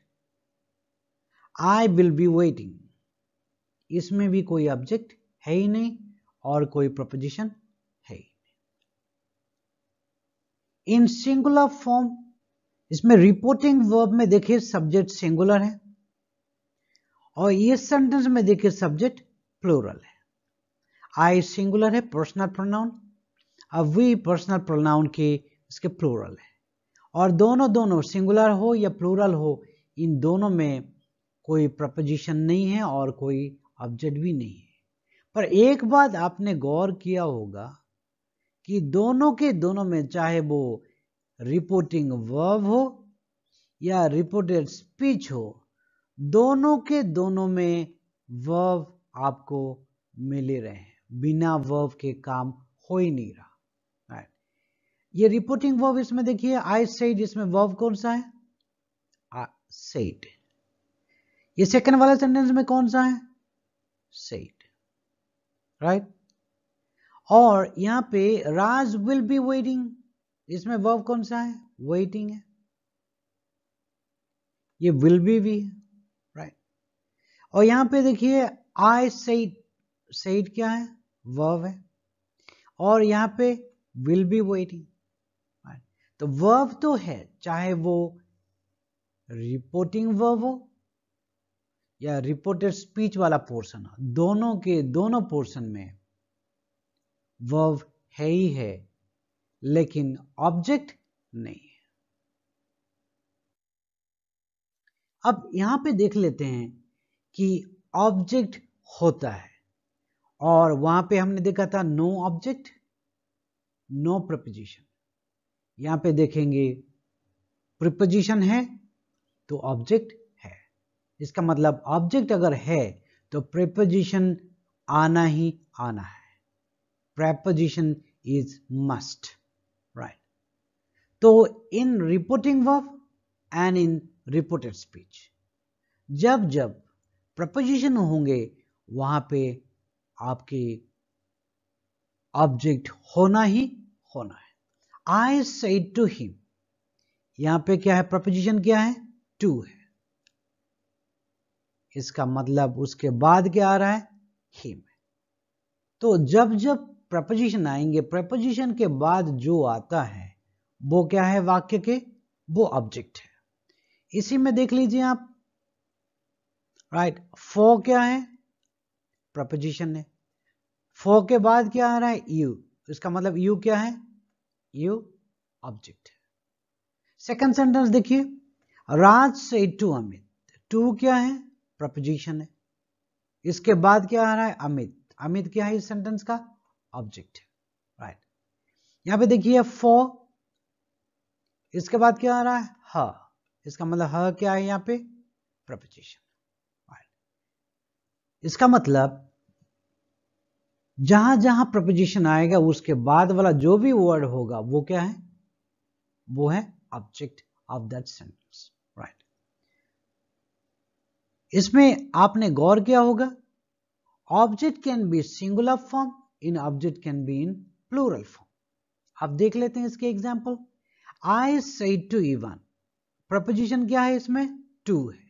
I will be waiting इसमें भी कोई ऑब्जेक्ट है ही नहीं और कोई प्रपोजिशन है ही नहीं इन सिंगुलर फॉर्म इसमें रिपोर्टिंग वर्ब में देखिए सब्जेक्ट सिंगुलर है और ये सेंटेंस में देखिए सब्जेक्ट प्लूरल है आई सिंगुलर है पर्सनल प्रोनाउन अब वी पर्सनल प्रोनाउन के इसके प्लूरल है और दोनों दोनों सिंगुलर हो या प्लूरल हो इन दोनों में कोई प्रपोजिशन नहीं है और कोई ऑब्जेक्ट भी नहीं है पर एक बात आपने गौर किया होगा कि दोनों के दोनों में चाहे वो रिपोर्टिंग वर्ब हो या रिपोर्टेड स्पीच हो दोनों के दोनों में वर्ब आपको मिले रहे हैं बिना वर्ब के काम हो ही नहीं रहा ये रिपोर्टिंग वर्ब इसमें देखिए आई सेड इसमें वर्ब कौन सा है सेड ये सेकंड वाला सेंटेंस में कौन सा है सेट राइट और यहां पे राज विल बी वेटिंग इसमें वर्ब कौन सा है वेटिंग है ये विल बी भी है राइट और यहां पे देखिए आई सेट सेट क्या है वर्ब है और यहां पे विल बी वेटिंग तो वर्ब तो है चाहे वो रिपोर्टिंग वर्ब हो या रिपोर्टेड स्पीच वाला पोर्शन दोनों के दोनों पोर्शन में वर्ब है ही है लेकिन ऑब्जेक्ट नहीं है अब यहां पे देख लेते हैं कि ऑब्जेक्ट होता है और वहां पे हमने देखा था नो ऑब्जेक्ट नो प्रपोजिशन यहां पे देखेंगे प्रपोजिशन है तो ऑब्जेक्ट इसका मतलब ऑब्जेक्ट अगर है तो प्रेपोजिशन आना ही आना है प्रेपोजिशन इज मस्ट राइट तो in reporting verb and in reported speech जब जब प्रपोजिशन होंगे वहां पे आपके ऑब्जेक्ट होना ही होना है आई सेड टू हिम यहां पे क्या है प्रपोजिशन क्या है टू है इसका मतलब उसके बाद क्या आ रहा है हिम तो जब जब प्रपोजिशन आएंगे प्रपोजिशन के बाद जो आता है वो क्या है वाक्य के वो ऑब्जेक्ट है इसी में देख लीजिए आप राइट right. फो क्या है प्रपोजिशन है फो के बाद क्या आ रहा है यू इसका मतलब यू क्या है यू ऑब्जेक्ट है सेकेंड सेंटेंस देखिए राज से टू अमित टू क्या है प्रपोजिशन है इसके बाद क्या आ रहा है अमित अमित क्या है इस सेंटेंस का ऑब्जेक्ट है राइट यहां पे देखिए फो इसके बाद क्या आ रहा है ह इसका मतलब ह क्या है यहां पे प्रपोजिशन इसका मतलब जहां जहां प्रपोजिशन आएगा उसके बाद वाला जो भी वर्ड होगा वो क्या है वो है ऑब्जेक्ट ऑफ दैट सेंटेंस इसमें आपने गौर किया होगा object can be singular form in object can be in plural form आप देख लेते हैं इसके एग्जाम्पल आई सही टू इवन प्रपोजिशन क्या है इसमें टू है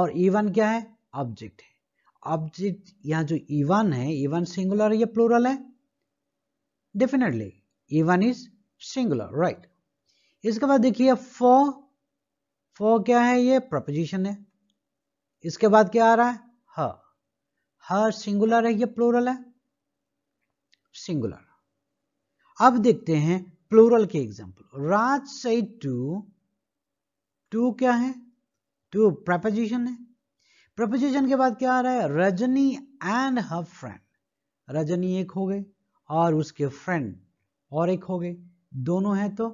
और इवन क्या है ऑब्जेक्ट है ऑब्जेक्ट यहां जो ईवन है ईवन सिंगुलर या प्लूरल है definitely Evan is singular right इसके बाद देखिए फॉर फॉर क्या है ये प्रपोजिशन है इसके बाद क्या आ रहा है ह ह सिंगुलर है या प्लूरल है सिंगुलर अब देखते हैं प्लूरल के एग्जाम्पल राज सही टू टू क्या है टू प्रपोजिशन है प्रपोजिशन के बाद क्या आ रहा है Rajni and her friend Rajni एक हो गए और उसके फ्रेंड और एक हो गए दोनों है तो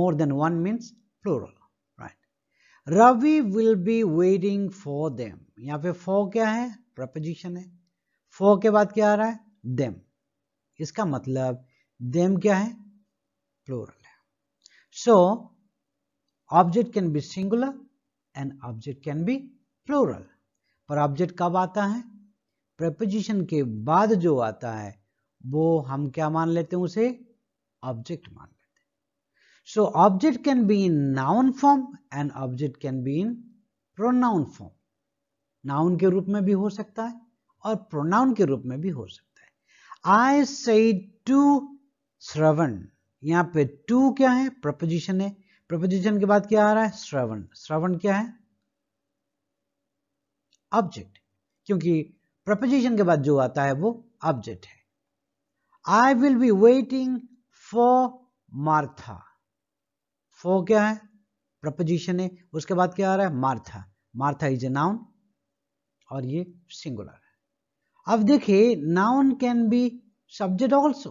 more than one means plural Ravi will be waiting for them यहां पे फॉर क्या है प्रपोजिशन है फॉर के बाद क्या आ रहा है देम इसका मतलब देम क्या है प्लोरल है so object can be singular and object can be plural पर ऑब्जेक्ट कब आता है प्रपोजिशन के बाद जो आता है वो हम क्या मान लेते हैं उसे ऑब्जेक्ट मान So object can be in noun form and object can be in pronoun form. Noun के रूप में भी हो सकता है और pronoun के रूप में भी हो सकता है I said to श्रवण यहाँ पे टू क्या है प्रपोजिशन है प्रपोजिशन के बाद क्या आ रहा है श्रवण श्रवण क्या है ऑब्जेक्ट क्योंकि प्रपोजिशन के बाद जो आता है वो ऑब्जेक्ट है I will be waiting for Martha for क्या है प्रपोजिशन है उसके बाद क्या आ रहा है Martha Martha is a noun और ये सिंगुलर है अब देखिए noun can be subject also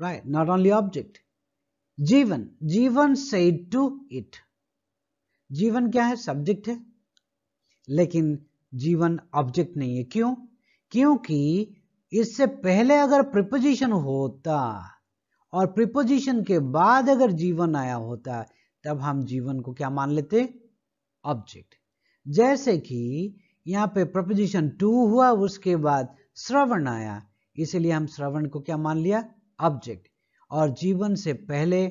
right not only object Jeevan Jeevan said to it जीवन क्या है सब्जेक्ट है लेकिन जीवन ऑब्जेक्ट नहीं है क्यों क्योंकि इससे पहले अगर प्रिपोजिशन होता और प्रिपोजिशन के बाद अगर जीवन आया होता तब हम जीवन को क्या मान लेते ऑब्जेक्ट जैसे कि यहाँ पे प्रपोजिशन टू हुआ उसके बाद श्रवण आया इसलिए हम श्रवण को क्या मान लिया ऑब्जेक्ट और जीवन से पहले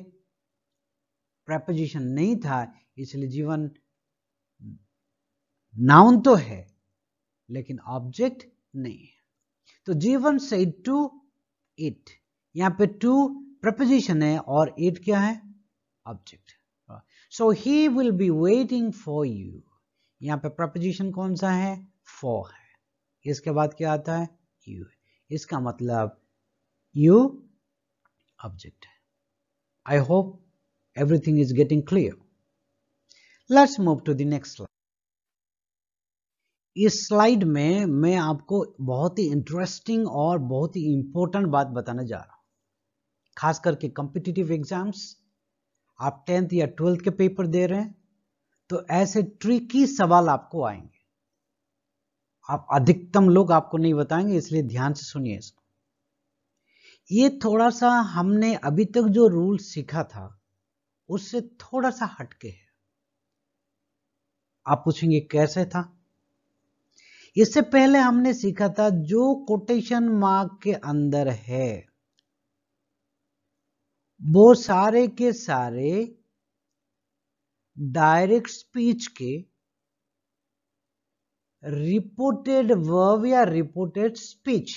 प्रपोजिशन नहीं था इसलिए जीवन नाउन तो है लेकिन ऑब्जेक्ट नहीं है तो जीवन से टू इट यहाँ पे टू प्रपोजिशन है और इट क्या है object so he will be waiting for you यहां पे प्रपोजिशन कौन सा है फॉर है इसके बाद क्या आता है यू इसका मतलब यू ऑब्जेक्ट है I hope everything is getting clear let's move to the next slide इस स्लाइड में मैं आपको बहुत ही इंटरेस्टिंग और बहुत ही इंपॉर्टेंट बात बताने जा रहा हूं खास करके कॉम्पिटिटिव एग्जाम्स आप टेंथ या ट्वेल्थ के पेपर दे रहे हैं तो ऐसे ट्रिकी सवाल आपको आएंगे आप अधिकतम लोग आपको नहीं बताएंगे इसलिए ध्यान से सुनिए इसको ये थोड़ा सा हमने अभी तक जो रूल सीखा था उससे थोड़ा सा हटके है आप पूछेंगे कैसे था इससे पहले हमने सीखा था जो कोटेशन मार्क के अंदर है वो सारे के सारे डायरेक्ट स्पीच के रिपोर्टेड वर्ब या रिपोर्टेड स्पीच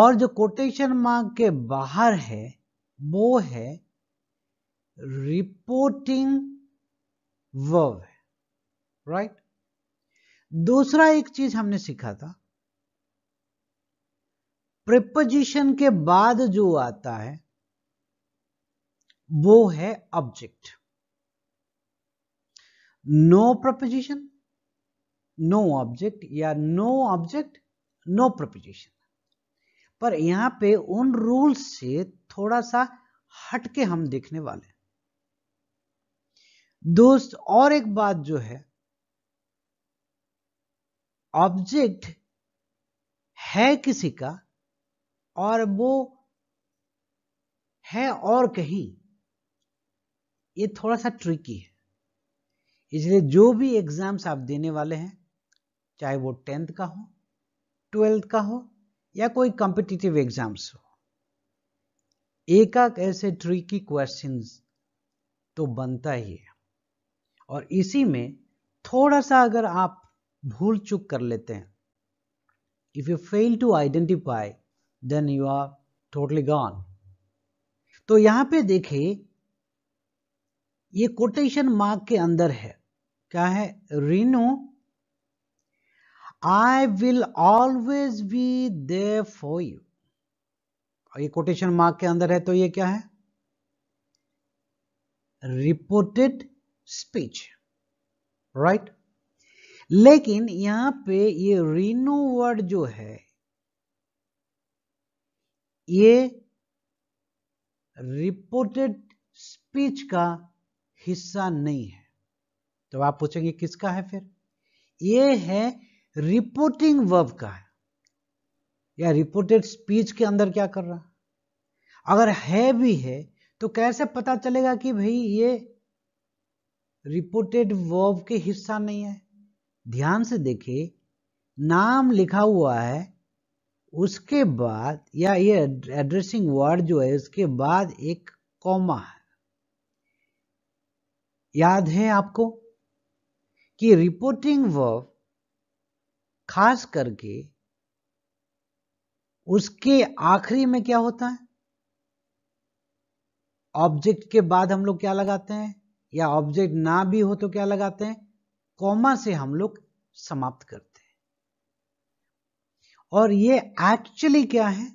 और जो कोटेशन मार्क के बाहर है वो है रिपोर्टिंग वर्ब राइट दूसरा एक चीज हमने सीखा था प्रिपोजिशन के बाद जो आता है वो है object no preposition no object या नो ऑब्जेक्ट नो प्रपोजिशन पर यहां पे उन रूल्स से थोड़ा सा हटके हम देखने वाले हैं दोस्त और एक बात जो है ऑब्जेक्ट है किसी का और वो है और कहीं ये थोड़ा सा ट्रिकी है इसलिए जो भी एग्ज़ाम्स आप देने वाले हैं चाहे वो टेंथ का हो ट्वेल्थ का हो या कोई कॉम्पिटिटिव एग्ज़ाम्स हो एक ऐसे ट्रिकी क्वेश्चंस तो बनता ही है और इसी में थोड़ा सा अगर आप भूल चुक कर लेते हैं if you fail to identify then you are totally gone तो यहां पे देखे ये कोटेशन मार्क के अंदर है क्या है Reenu I will always be there for you ये कोटेशन मार्क के अंदर है तो ये क्या है रिपोर्टेड स्पीच राइट लेकिन यहां पे ये रीनू वर्ड जो है ये रिपोर्टेड स्पीच का हिस्सा नहीं है तो आप पूछेंगे किसका है फिर ये है रिपोर्टिंग वर्ब का है या रिपोर्टेड स्पीच के अंदर क्या कर रहा अगर है भी है तो कैसे पता चलेगा कि भाई ये रिपोर्टेड वर्ब के हिस्सा नहीं है ध्यान से देखिए नाम लिखा हुआ है उसके बाद या ये एड्रेसिंग वर्ड जो है उसके बाद एक कॉमा है याद है आपको कि रिपोर्टिंग वर्ब खास करके उसके आखिरी में क्या होता है ऑब्जेक्ट के बाद हम लोग क्या लगाते हैं या ऑब्जेक्ट ना भी हो तो क्या लगाते हैं कॉमा से हम लोग समाप्त करते हैं और ये एक्चुअली क्या है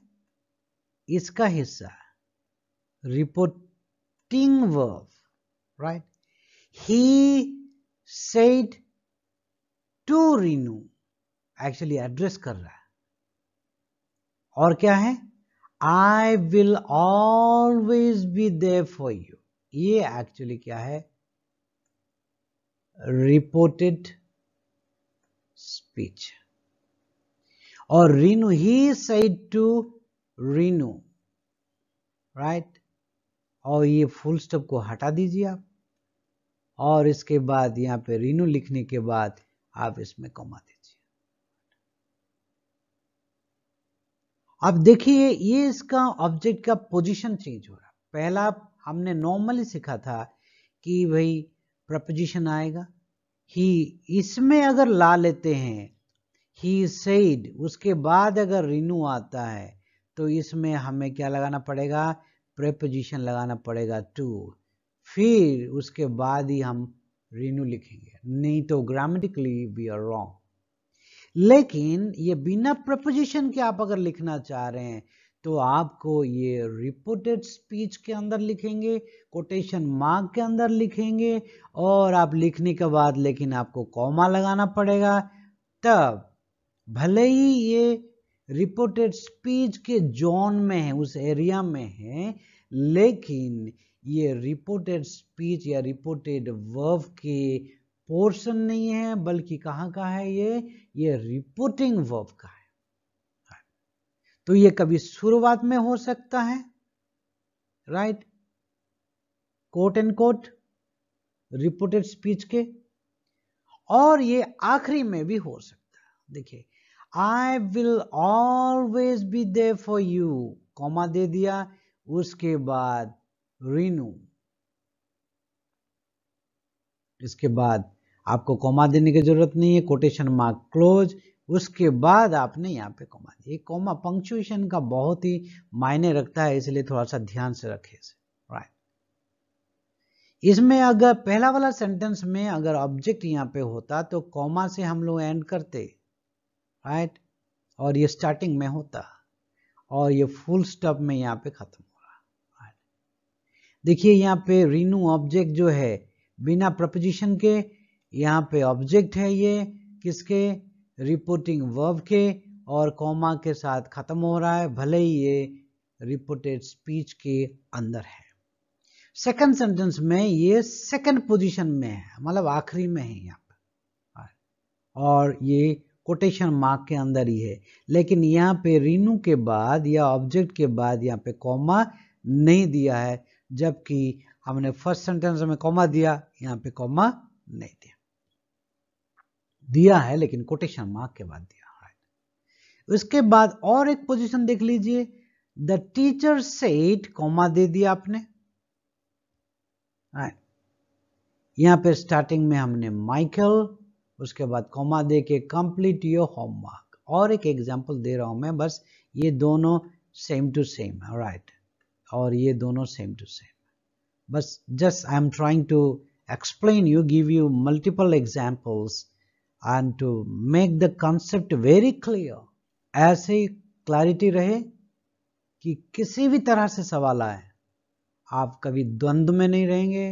इसका हिस्सा reporting verb right he said to Reenu actually address कर रहा है और क्या है I will always be there for you ये एक्चुअली क्या है रिपोर्टेड स्पीच और Reenu he said to Reenu right और ये फुल स्टॉप को हटा दीजिए आप और इसके बाद यहां पे रिनू लिखने के बाद आप इसमें कमा दीजिए अब देखिए ये इसका ऑब्जेक्ट का पोजीशन चेंज हो रहा पहला हमने नॉर्मली सीखा था कि भाई प्रपोजिशन आएगा ही इसमें अगर ला लेते हैं ही सेड उसके बाद अगर रिनू आता है तो इसमें हमें क्या लगाना पड़ेगा प्रेपोजिशन लगाना पड़ेगा टू फिर उसके बाद ही हम रिनू लिखेंगे नहीं तो ग्रामेटिकली वी आर रॉन्ग लेकिन ये बिना प्रपोजिशन के आप अगर लिखना चाह रहे हैं तो आपको ये रिपोर्टेड स्पीच के अंदर लिखेंगे कोटेशन मार्क के अंदर लिखेंगे और आप लिखने के बाद लेकिन आपको कॉमा लगाना पड़ेगा तब भले ही ये रिपोर्टेड स्पीच के जोन में है उस एरिया में है लेकिन ये रिपोर्टेड स्पीच या रिपोर्टेड वर्व के पोर्शन नहीं है बल्कि कहाँ का है ये ये रिपोर्टिंग वर्ब का है तो ये कभी शुरुआत में हो सकता है right quote end quote reported speech के और ये आखिरी में भी हो सकता है देखिए I will always be there for you comma दे दिया उसके बाद रीनू इसके बाद आपको कॉमा देने की जरूरत नहीं है कोटेशन मार्क क्लोज उसके बाद आपने यहाँ पे कॉमा दिया कॉमा पंक्चुएशन का बहुत ही मायने रखता है इसलिए थोड़ा सा ध्यान से रखे राइट इसमें अगर पहला वाला सेंटेंस में अगर ऑब्जेक्ट यहाँ पे होता तो कॉमा से हम लोग एंड करते राइट और ये स्टार्टिंग में होता और ये फुल स्टॉप में यहाँ पे खत्म हो रहा राइट देखिए यहाँ पे रिन्यू ऑब्जेक्ट जो है बिना प्रपोजिशन के यहाँ पे ऑब्जेक्ट है ये किसके रिपोर्टिंग वर्ब के और कॉमा के साथ खत्म हो रहा है भले ही ये रिपोर्टेड स्पीच के अंदर है सेकंड सेंटेंस में ये सेकंड पोजीशन में है मतलब आखिरी में है यहाँ पर और ये कोटेशन मार्क के अंदर ही है लेकिन यहाँ पे रिनू के बाद या ऑब्जेक्ट के बाद यहाँ पे कॉमा नहीं दिया है जबकि हमने फर्स्ट सेंटेंस में कॉमा दिया यहाँ पे कॉमा नहीं दिया दिया है लेकिन कोटेशन मार्क के बाद दिया है उसके बाद और एक पोजिशन देख लीजिए द टीचर सेट कॉमा दे दिया आपने यहां पे स्टार्टिंग में हमने माइकल उसके बाद कॉमा दे के कंप्लीट योर होमवर्क और एक एग्जाम्पल दे रहा हूँ मैं बस ये दोनों सेम टू सेम राइट और ये दोनों सेम टू सेम बस just I am trying to explain you give you multiple examples and to make the concept very clear ऐसे ही क्लैरिटी रहे कि किसी भी तरह से सवाल आए आप कभी द्वंद्व में नहीं रहेंगे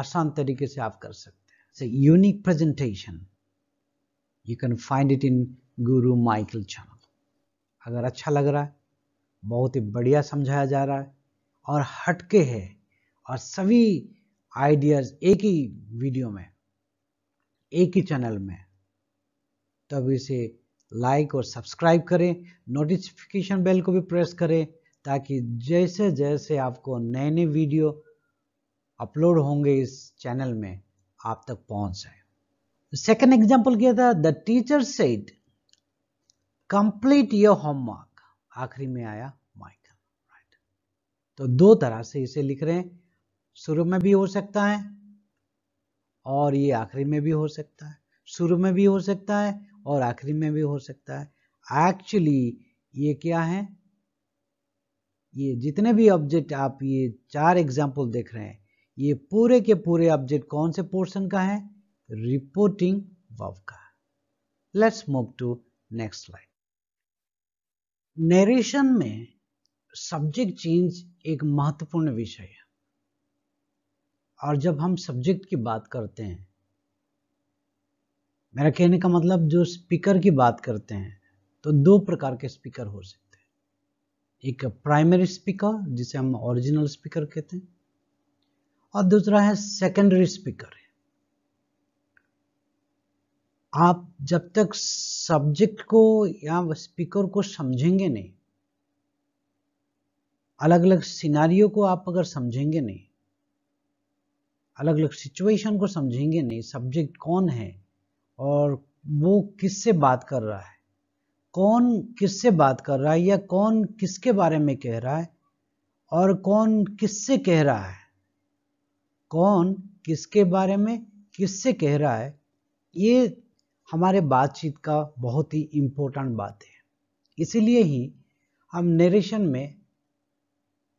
आसान तरीके से आप कर सकते It's a unique presentation. You can find it in गुरु Michael channel. अगर अच्छा लग रहा है बहुत ही बढ़िया समझाया जा रहा है और हटके है और सभी आइडियाज एक ही वीडियो में एक ही चैनल में तब तो इसे लाइक और सब्सक्राइब करें नोटिफिकेशन बेल को भी प्रेस करें ताकि जैसे जैसे आपको नए नए वीडियो अपलोड होंगे इस चैनल में आप तक पहुंच जाए सेकेंड एग्जाम्पल क्या था the teacher said complete your homework आखिरी में आया माइकल राइट तो दो तरह से इसे लिख रहे हैं शुरू में भी हो सकता है और ये आखिरी में भी हो सकता है शुरू में भी हो सकता है और आखिरी में भी हो सकता है एक्चुअली ये क्या है ये जितने भी ऑब्जेक्ट आप ये चार एग्जाम्पल देख रहे हैं ये पूरे के पूरे ऑब्जेक्ट कौन से पोर्शन का है रिपोर्टिंग वर्ब का है let's move to next slide narration में सब्जेक्ट चेंज एक महत्वपूर्ण विषय है और जब हम सब्जेक्ट की बात करते हैं मेरा कहने का मतलब जो स्पीकर की बात करते हैं तो दो प्रकार के स्पीकर हो सकते हैं एक प्राइमरी स्पीकर जिसे हम ओरिजिनल स्पीकर कहते हैं और दूसरा है सेकेंडरी स्पीकर आप जब तक सब्जेक्ट को या स्पीकर को समझेंगे नहीं अलग अलग सिनारियो को आप अगर समझेंगे नहीं अलग अलग सिचुएशन को समझेंगे नहीं सब्जेक्ट कौन है और वो किससे बात कर रहा है कौन किससे बात कर रहा है या कौन किसके बारे में कह रहा है और कौन किससे कह रहा है कौन किसके बारे में किससे कह रहा है ये हमारे बातचीत का बहुत ही इम्पोर्टेंट बात है इसीलिए ही हम नरेशन में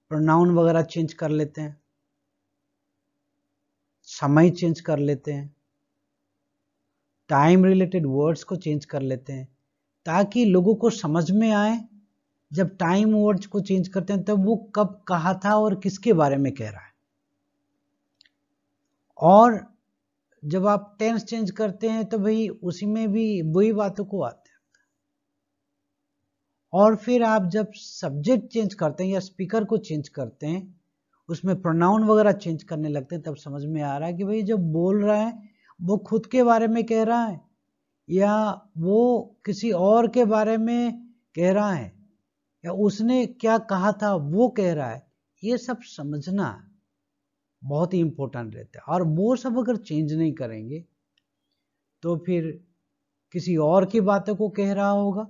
प्रोनाउन वगैरह चेंज कर लेते हैं समय चेंज कर लेते हैं टाइम रिलेटेड वर्ड्स को चेंज कर लेते हैं ताकि लोगों को समझ में आए जब टाइम वर्ड्स को चेंज करते हैं तब वो कब कहा था और किसके बारे में कह रहा है और जब आप टेंस चेंज करते हैं तो भाई उसी में भी वही बातों को आते हैं और फिर आप जब सब्जेक्ट चेंज करते हैं या स्पीकर को चेंज करते हैं उसमें प्रोनाउन वगैरह चेंज करने लगते हैं तब समझ में आ रहा है कि भाई जब बोल रहा है वो खुद के बारे में कह रहा है या वो किसी और के बारे में कह रहा है या उसने क्या कहा था वो कह रहा है ये सब समझना है बहुत ही इम्पोर्टेंट रहता है और वो सब अगर चेंज नहीं करेंगे तो फिर किसी और की बातों को कह रहा होगा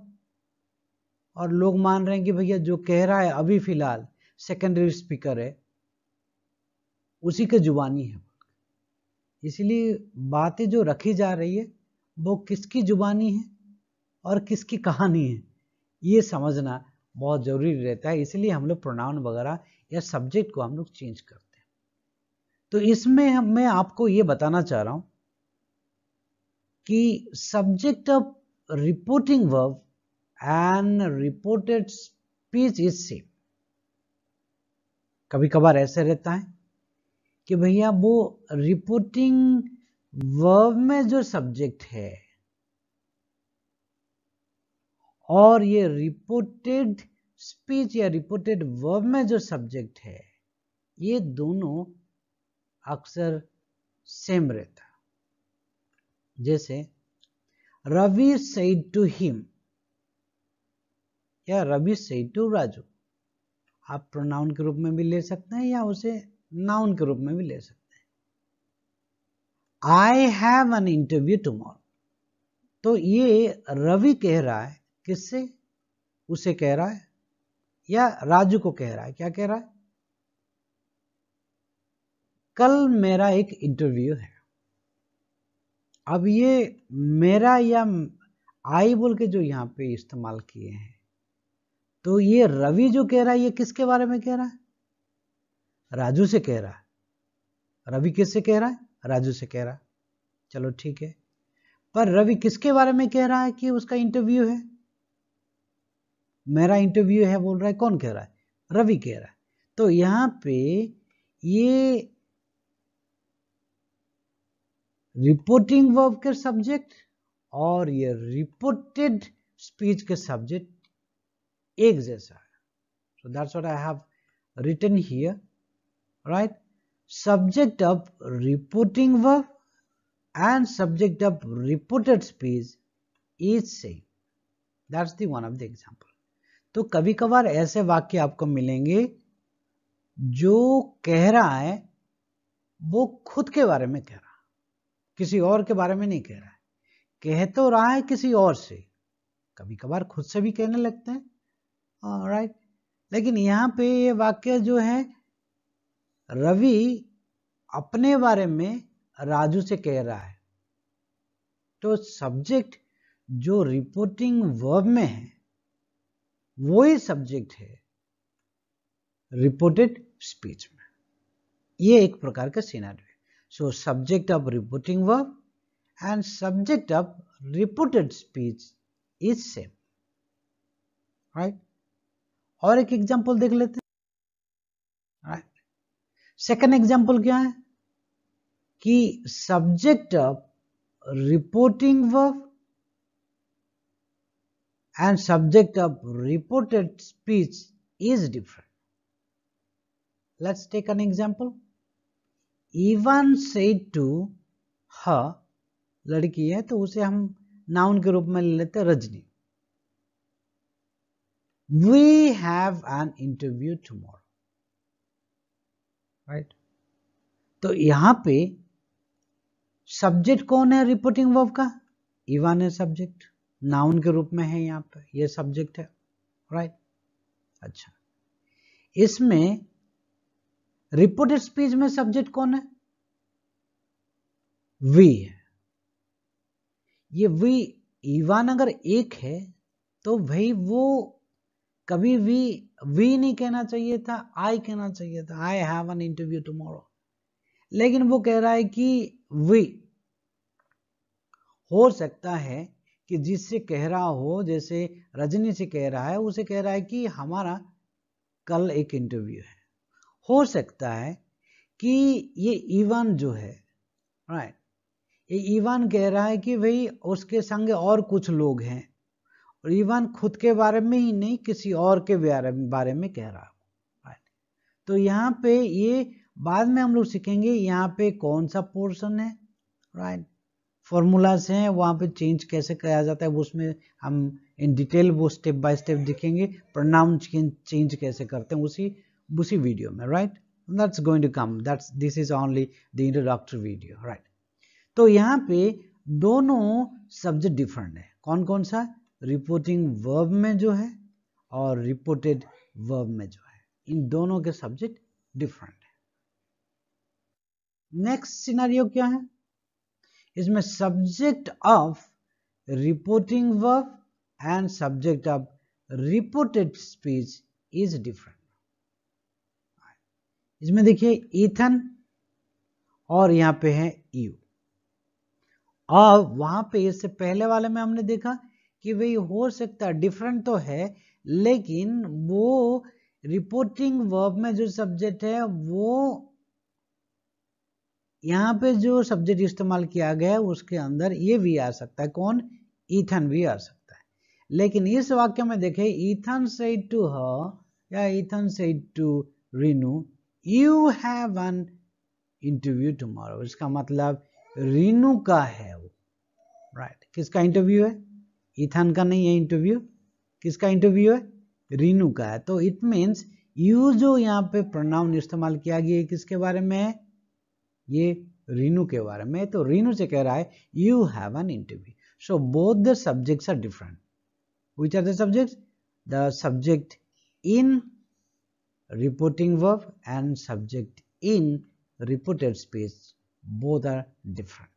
और लोग मान रहे हैं कि भैया जो कह रहा है अभी फिलहाल सेकेंडरी स्पीकर है उसी की जुबानी है इसलिए बातें जो रखी जा रही है वो किसकी जुबानी है और किसकी कहानी है ये समझना बहुत ज़रूरी रहता है इसलिए हम लोग प्रोनाउन वगैरह या सब्जेक्ट को हम लोग चेंज करते हैं तो इसमें मैं आपको ये बताना चाह रहा हूं कि subject of reporting verb and reported speech is same कभी कभार ऐसे रहता है कि भैया वो रिपोर्टिंग वर्ब में जो सब्जेक्ट है और ये रिपोर्टेड स्पीच या रिपोर्टेड वर्ब में जो सब्जेक्ट है ये दोनों अक्सर सेम रहता जैसे रवि सही टू हिम या रवि सही टू राजू आप प्रोनाउन के रूप में भी ले सकते हैं या उसे नाउन के रूप में भी ले सकते हैं I have an interview tomorrow तो ये रवि कह रहा है किससे उसे कह रहा है या राजू को कह रहा है क्या कह रहा है कल मेरा एक इंटरव्यू है अब ये मेरा या आई बोल के जो यहाँ पे इस्तेमाल किए हैं तो ये रवि जो कह रहा है ये किसके बारे में कह रहा है राजू से कह रहा है रवि किससे कह रहा है राजू से कह रहा है चलो ठीक है पर रवि किसके बारे में कह रहा है कि उसका इंटरव्यू है मेरा इंटरव्यू है बोल रहा है कौन कह रहा है रवि कह रहा है तो यहाँ पे ये रिपोर्टिंग वर्ब के सब्जेक्ट और ये रिपोर्टेड स्पीच के सब्जेक्ट एक जैसा है so that's what I have written here right subject of reporting verb and subject of reported speech is same that's the one of the example तो कभी कभार ऐसे वाक्य आपको मिलेंगे जो कह रहा है वो खुद के बारे में कह रहा है किसी और के बारे में नहीं कह रहा है कह तो रहा है किसी और से कभी कभार खुद से भी कहने लगते हैं राइट लेकिन यहाँ पे ये वाक्य जो है रवि अपने बारे में राजू से कह रहा है तो सब्जेक्ट जो रिपोर्टिंग वर्ब में है वो ही सब्जेक्ट है रिपोर्टेड स्पीच में ये एक प्रकार का scenario So subject of reporting verb and subject of reported speech is same. Right? aur ek example dekh lete hain right second example kya hai ki subject of reporting verb and subject of reported speech is different. Let's take an example. Evan said to her लड़की है तो उसे हम noun के रूप में ले लेते हैं Rajni we have an interview tomorrow right तो यहां पे सब्जेक्ट कौन है रिपोर्टिंग वर्ब का इवान है सब्जेक्ट नाउन के रूप में है यहां पे ये यह सब्जेक्ट है राइट right? अच्छा इसमें रिपोर्टेड स्पीच में सब्जेक्ट कौन है वी है ये वी ईवान अगर एक है तो भाई वो कभी वी वी नहीं कहना चाहिए था आई कहना चाहिए था I have an interview tomorrow लेकिन वो कह रहा है कि वी हो सकता है कि जिससे कह रहा हो जैसे रजनी से कह रहा है उसे कह रहा है कि हमारा कल एक इंटरव्यू है हो सकता है कि ये ईवान जो है राइट ये ईवान कह रहा है कि भाई उसके संग और कुछ लोग हैं और ईवान खुद के बारे में ही नहीं किसी और के बारे में कह रहा राइट तो यहाँ पे ये बाद में हम लोग सीखेंगे यहाँ पे कौन सा पोर्शन है राइट फॉर्मूलाज हैं वहाँ पे चेंज कैसे किया जाता है उसमें हम इन डिटेल वो स्टेप बाय स्टेप दिखेंगे प्रोनाउन चेंज कैसे करते हैं उसी bucividium right that's going to come that's this is only the introductory video right तो यहाँ पे दोनों सब्जेक्ट डिफरेंट है कौन कौन सा रिपोर्टिंग वर्ब में जो है और रिपोर्टेड वर्ब में जो है इन दोनों के सब्जेक्ट डिफरेंट है नेक्स्ट सिनेरियो क्या है इसमें subject of reporting verb and subject of reported speech is different इसमें देखिए ईथन और यहाँ पे है यू और वहां पे इससे पहले वाले में हमने देखा कि वही हो सकता है डिफरेंट तो है लेकिन वो रिपोर्टिंग वर्ब में जो सब्जेक्ट है वो यहाँ पे जो सब्जेक्ट इस्तेमाल किया गया है उसके अंदर ये भी आ सकता है कौन ईथन भी आ सकता है लेकिन इस वाक्य में देखे ईथन सेड टू ह या Ethan said to Reenu you have an interview tomorrow इसका मतलब रीनू का है वो राइट right. किसका इंटरव्यू है इथान का नहीं है इंटरव्यू किसका इंटरव्यू है रीनू का है तो इट मीन्स यू जो यहाँ पे प्रोनाउन इस्तेमाल किया गया किसके बारे में है ये रीनू के बारे में तो रीनू से कह रहा है you have an interview so both the subjects are different which are the subject the subject in reporting verb and subject in reported speech both are different.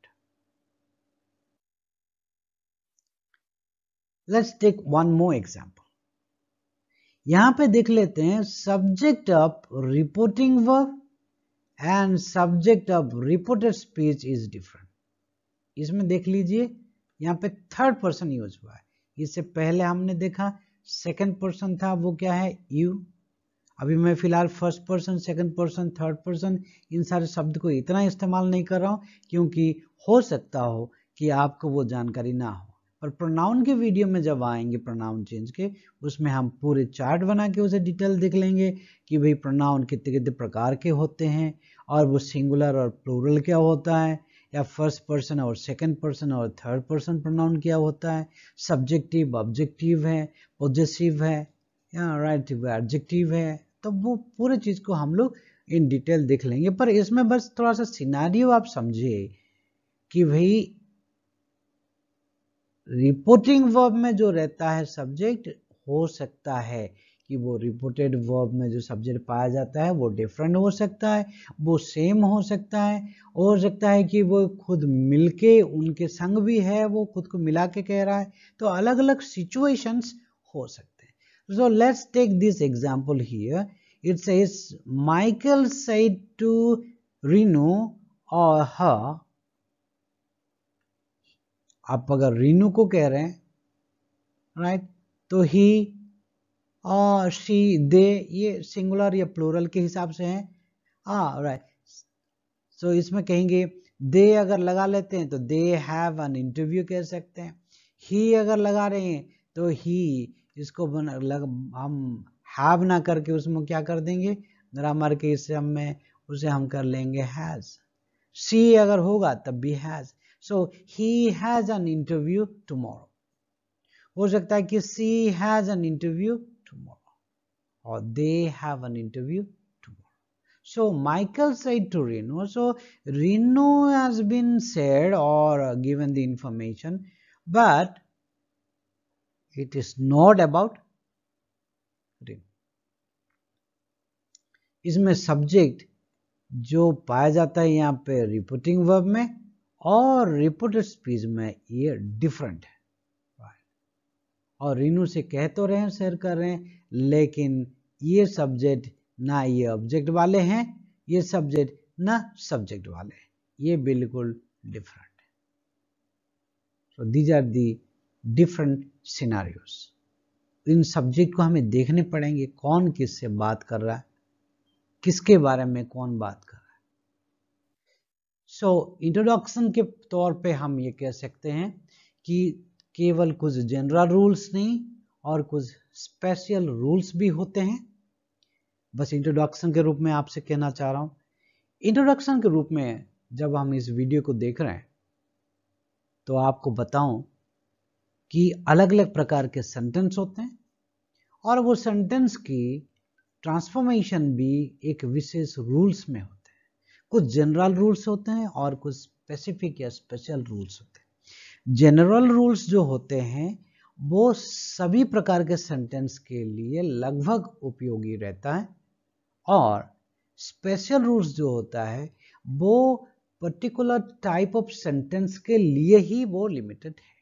Let's take one more example यहां पे देख लेते हैं subject of reporting verb and subject of reported speech is different इसमें देख लीजिए यहाँ पे थर्ड पर्सन यूज हुआ है इससे पहले हमने देखा सेकंड पर्सन था वो क्या है यू अभी मैं फिलहाल first person second person third person इन सारे शब्द को इतना इस्तेमाल नहीं कर रहा हूँ क्योंकि हो सकता हो कि आपको वो जानकारी ना हो पर प्रोनाउन के वीडियो में जब आएंगे प्रोनाउन चेंज के उसमें हम पूरे चार्ट बना के उसे डिटेल देख लेंगे कि भाई प्रोनाउन कितने कितने प्रकार के होते हैं और वो सिंगुलर और प्लूरल क्या होता है या फर्स्ट पर्सन और सेकंड पर्सन और थर्ड पर्सन प्रोनाउन क्या होता है सब्जेक्टिव ऑब्जेक्टिव है पोजेसिव है या राइट एडजेक्टिव है तो वो पूरे चीज़ को हम लोग इन डिटेल देख लेंगे पर इसमें बस थोड़ा सा सिनारियो आप समझिए कि भाई रिपोर्टिंग वर्ब में जो रहता है सब्जेक्ट हो सकता है कि वो रिपोर्टेड वर्ब में जो सब्जेक्ट पाया जाता है वो डिफरेंट हो सकता है वो सेम हो सकता है हो सकता है कि वो खुद मिलके उनके संग भी है वो खुद को मिला के कह रहा है तो अलग अलग सिचुएशंस हो सकते So let's take this example here. It says Michael said to Renu or her आप अगर रीनू को कह रहे हैं राइट तो ही और शी दे ये सिंगुलर या प्लोरल के हिसाब से हैं हाँ राइट सो इसमें कहेंगे दे अगर लगा लेते हैं तो दे हैव एन इंटरव्यू कह सकते हैं ही अगर लगा रहे हैं तो ही इसको लग हम हैव ना करके उसमें क्या कर देंगे ग्रामर के इससे में उसे हम कर लेंगे हैज़ सी अगर होगा तब भी has so he has an interview tomorrow हो सकता है कि she has an interview tomorrow और they have an interview So Michael said to Reno, so Reno has been said or given the information, but it is not about rim इसमें subject जो पाया जाता है यहां पे रिपोर्टिंग वर्ब में और reported स्पीच में ये डिफरेंट है और रिनू से कह तो रहे हैं शेयर कर रहे हैं लेकिन ये सब्जेक्ट ना ये ऑब्जेक्ट वाले हैं ये सब्जेक्ट ना सब्जेक्ट वाले हैं ये बिल्कुल डिफरेंट है so these are the different scenarios तो इन सब्जेक्ट को हमें देखने पड़ेंगे कौन किससे बात कर रहा है किसके बारे में कौन बात कर रहा है सो so, इंट्रोडक्शन के तौर पे हम ये कह सकते हैं कि केवल कुछ जनरल रूल्स नहीं और कुछ स्पेशल रूल्स भी होते हैं बस इंट्रोडक्शन के रूप में आपसे कहना चाह रहा हूं इंट्रोडक्शन के रूप में जब हम इस वीडियो को देख रहे हैं तो आपको बताऊं कि अलग अलग प्रकार के सेंटेंस होते हैं और वो सेंटेंस की ट्रांसफॉर्मेशन भी एक विशेष रूल्स में होते हैं कुछ जनरल रूल्स होते हैं और कुछ स्पेसिफिक या स्पेशल रूल्स होते हैं जनरल रूल्स जो होते हैं वो सभी प्रकार के सेंटेंस के लिए लगभग उपयोगी रहता है और स्पेशल रूल्स जो होता है वो पर्टिकुलर टाइप ऑफ सेंटेंस के लिए ही वो लिमिटेड है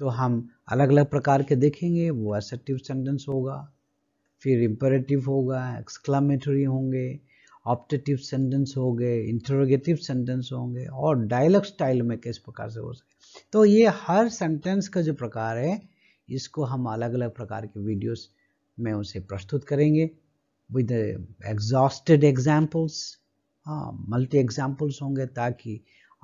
तो हम अलग अलग प्रकार के देखेंगे वो असर्टिव सेंटेंस होगा फिर इम्परेटिव होगा एक्सक्लामेटरी होंगे ऑप्टेटिव सेंटेंस हो गए इंटरोगेटिव सेंटेंस होंगे और डायलॉग स्टाइल में किस प्रकार से हो सके तो ये हर सेंटेंस का जो प्रकार है इसको हम अलग अलग प्रकार के वीडियोस में उसे प्रस्तुत करेंगे विद एग्जॉस्टेड एग्जाम्पल्स हाँ मल्टी एग्जाम्पल्स होंगे ताकि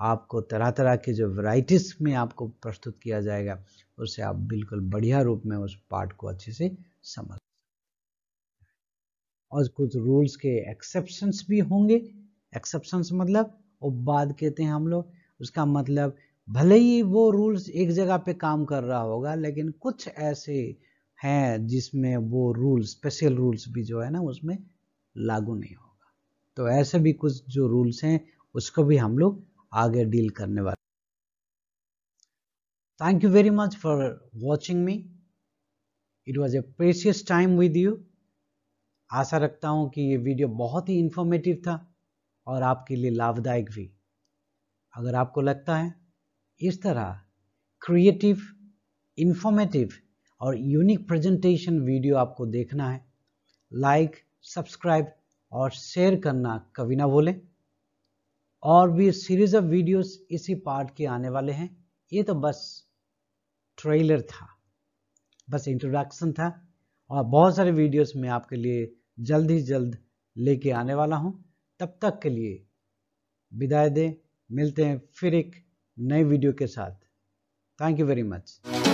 आपको तरह तरह के जो वैराइटीज़ में आपको प्रस्तुत किया जाएगा उससे आप बिल्कुल बढ़िया रूप में उस पार्ट को अच्छे से समझ और कुछ रूल्स के एक्सेप्शंस भी होंगे एक्सेप्शंस मतलब उबाद कहते हैं हम लोग उसका मतलब भले ही वो रूल्स एक जगह पे काम कर रहा होगा लेकिन कुछ ऐसे हैं जिसमें वो रूल स्पेशल रूल्स भी जो है ना उसमें लागू नहीं होगा तो ऐसे भी कुछ जो रूल्स हैं उसको भी हम लोग आगे डील करने वाले thank you very much for watching me it was a precious time with you आशा रखता हूँ कि ये वीडियो बहुत ही इन्फॉर्मेटिव था और आपके लिए लाभदायक भी अगर आपको लगता है इस तरह क्रिएटिव इन्फॉर्मेटिव और यूनिक प्रेजेंटेशन वीडियो आपको देखना है लाइक सब्सक्राइब और शेयर करना कभी ना भूलें और भी सीरीज ऑफ वीडियोस इसी पार्ट के आने वाले हैं ये तो बस ट्रेलर था बस इंट्रोडक्शन था और बहुत सारे वीडियोस मैं आपके लिए जल्द ही जल्द लेके आने वाला हूँ तब तक के लिए विदाई दें मिलते हैं फिर एक नए वीडियो के साथ थैंक यू वेरी मच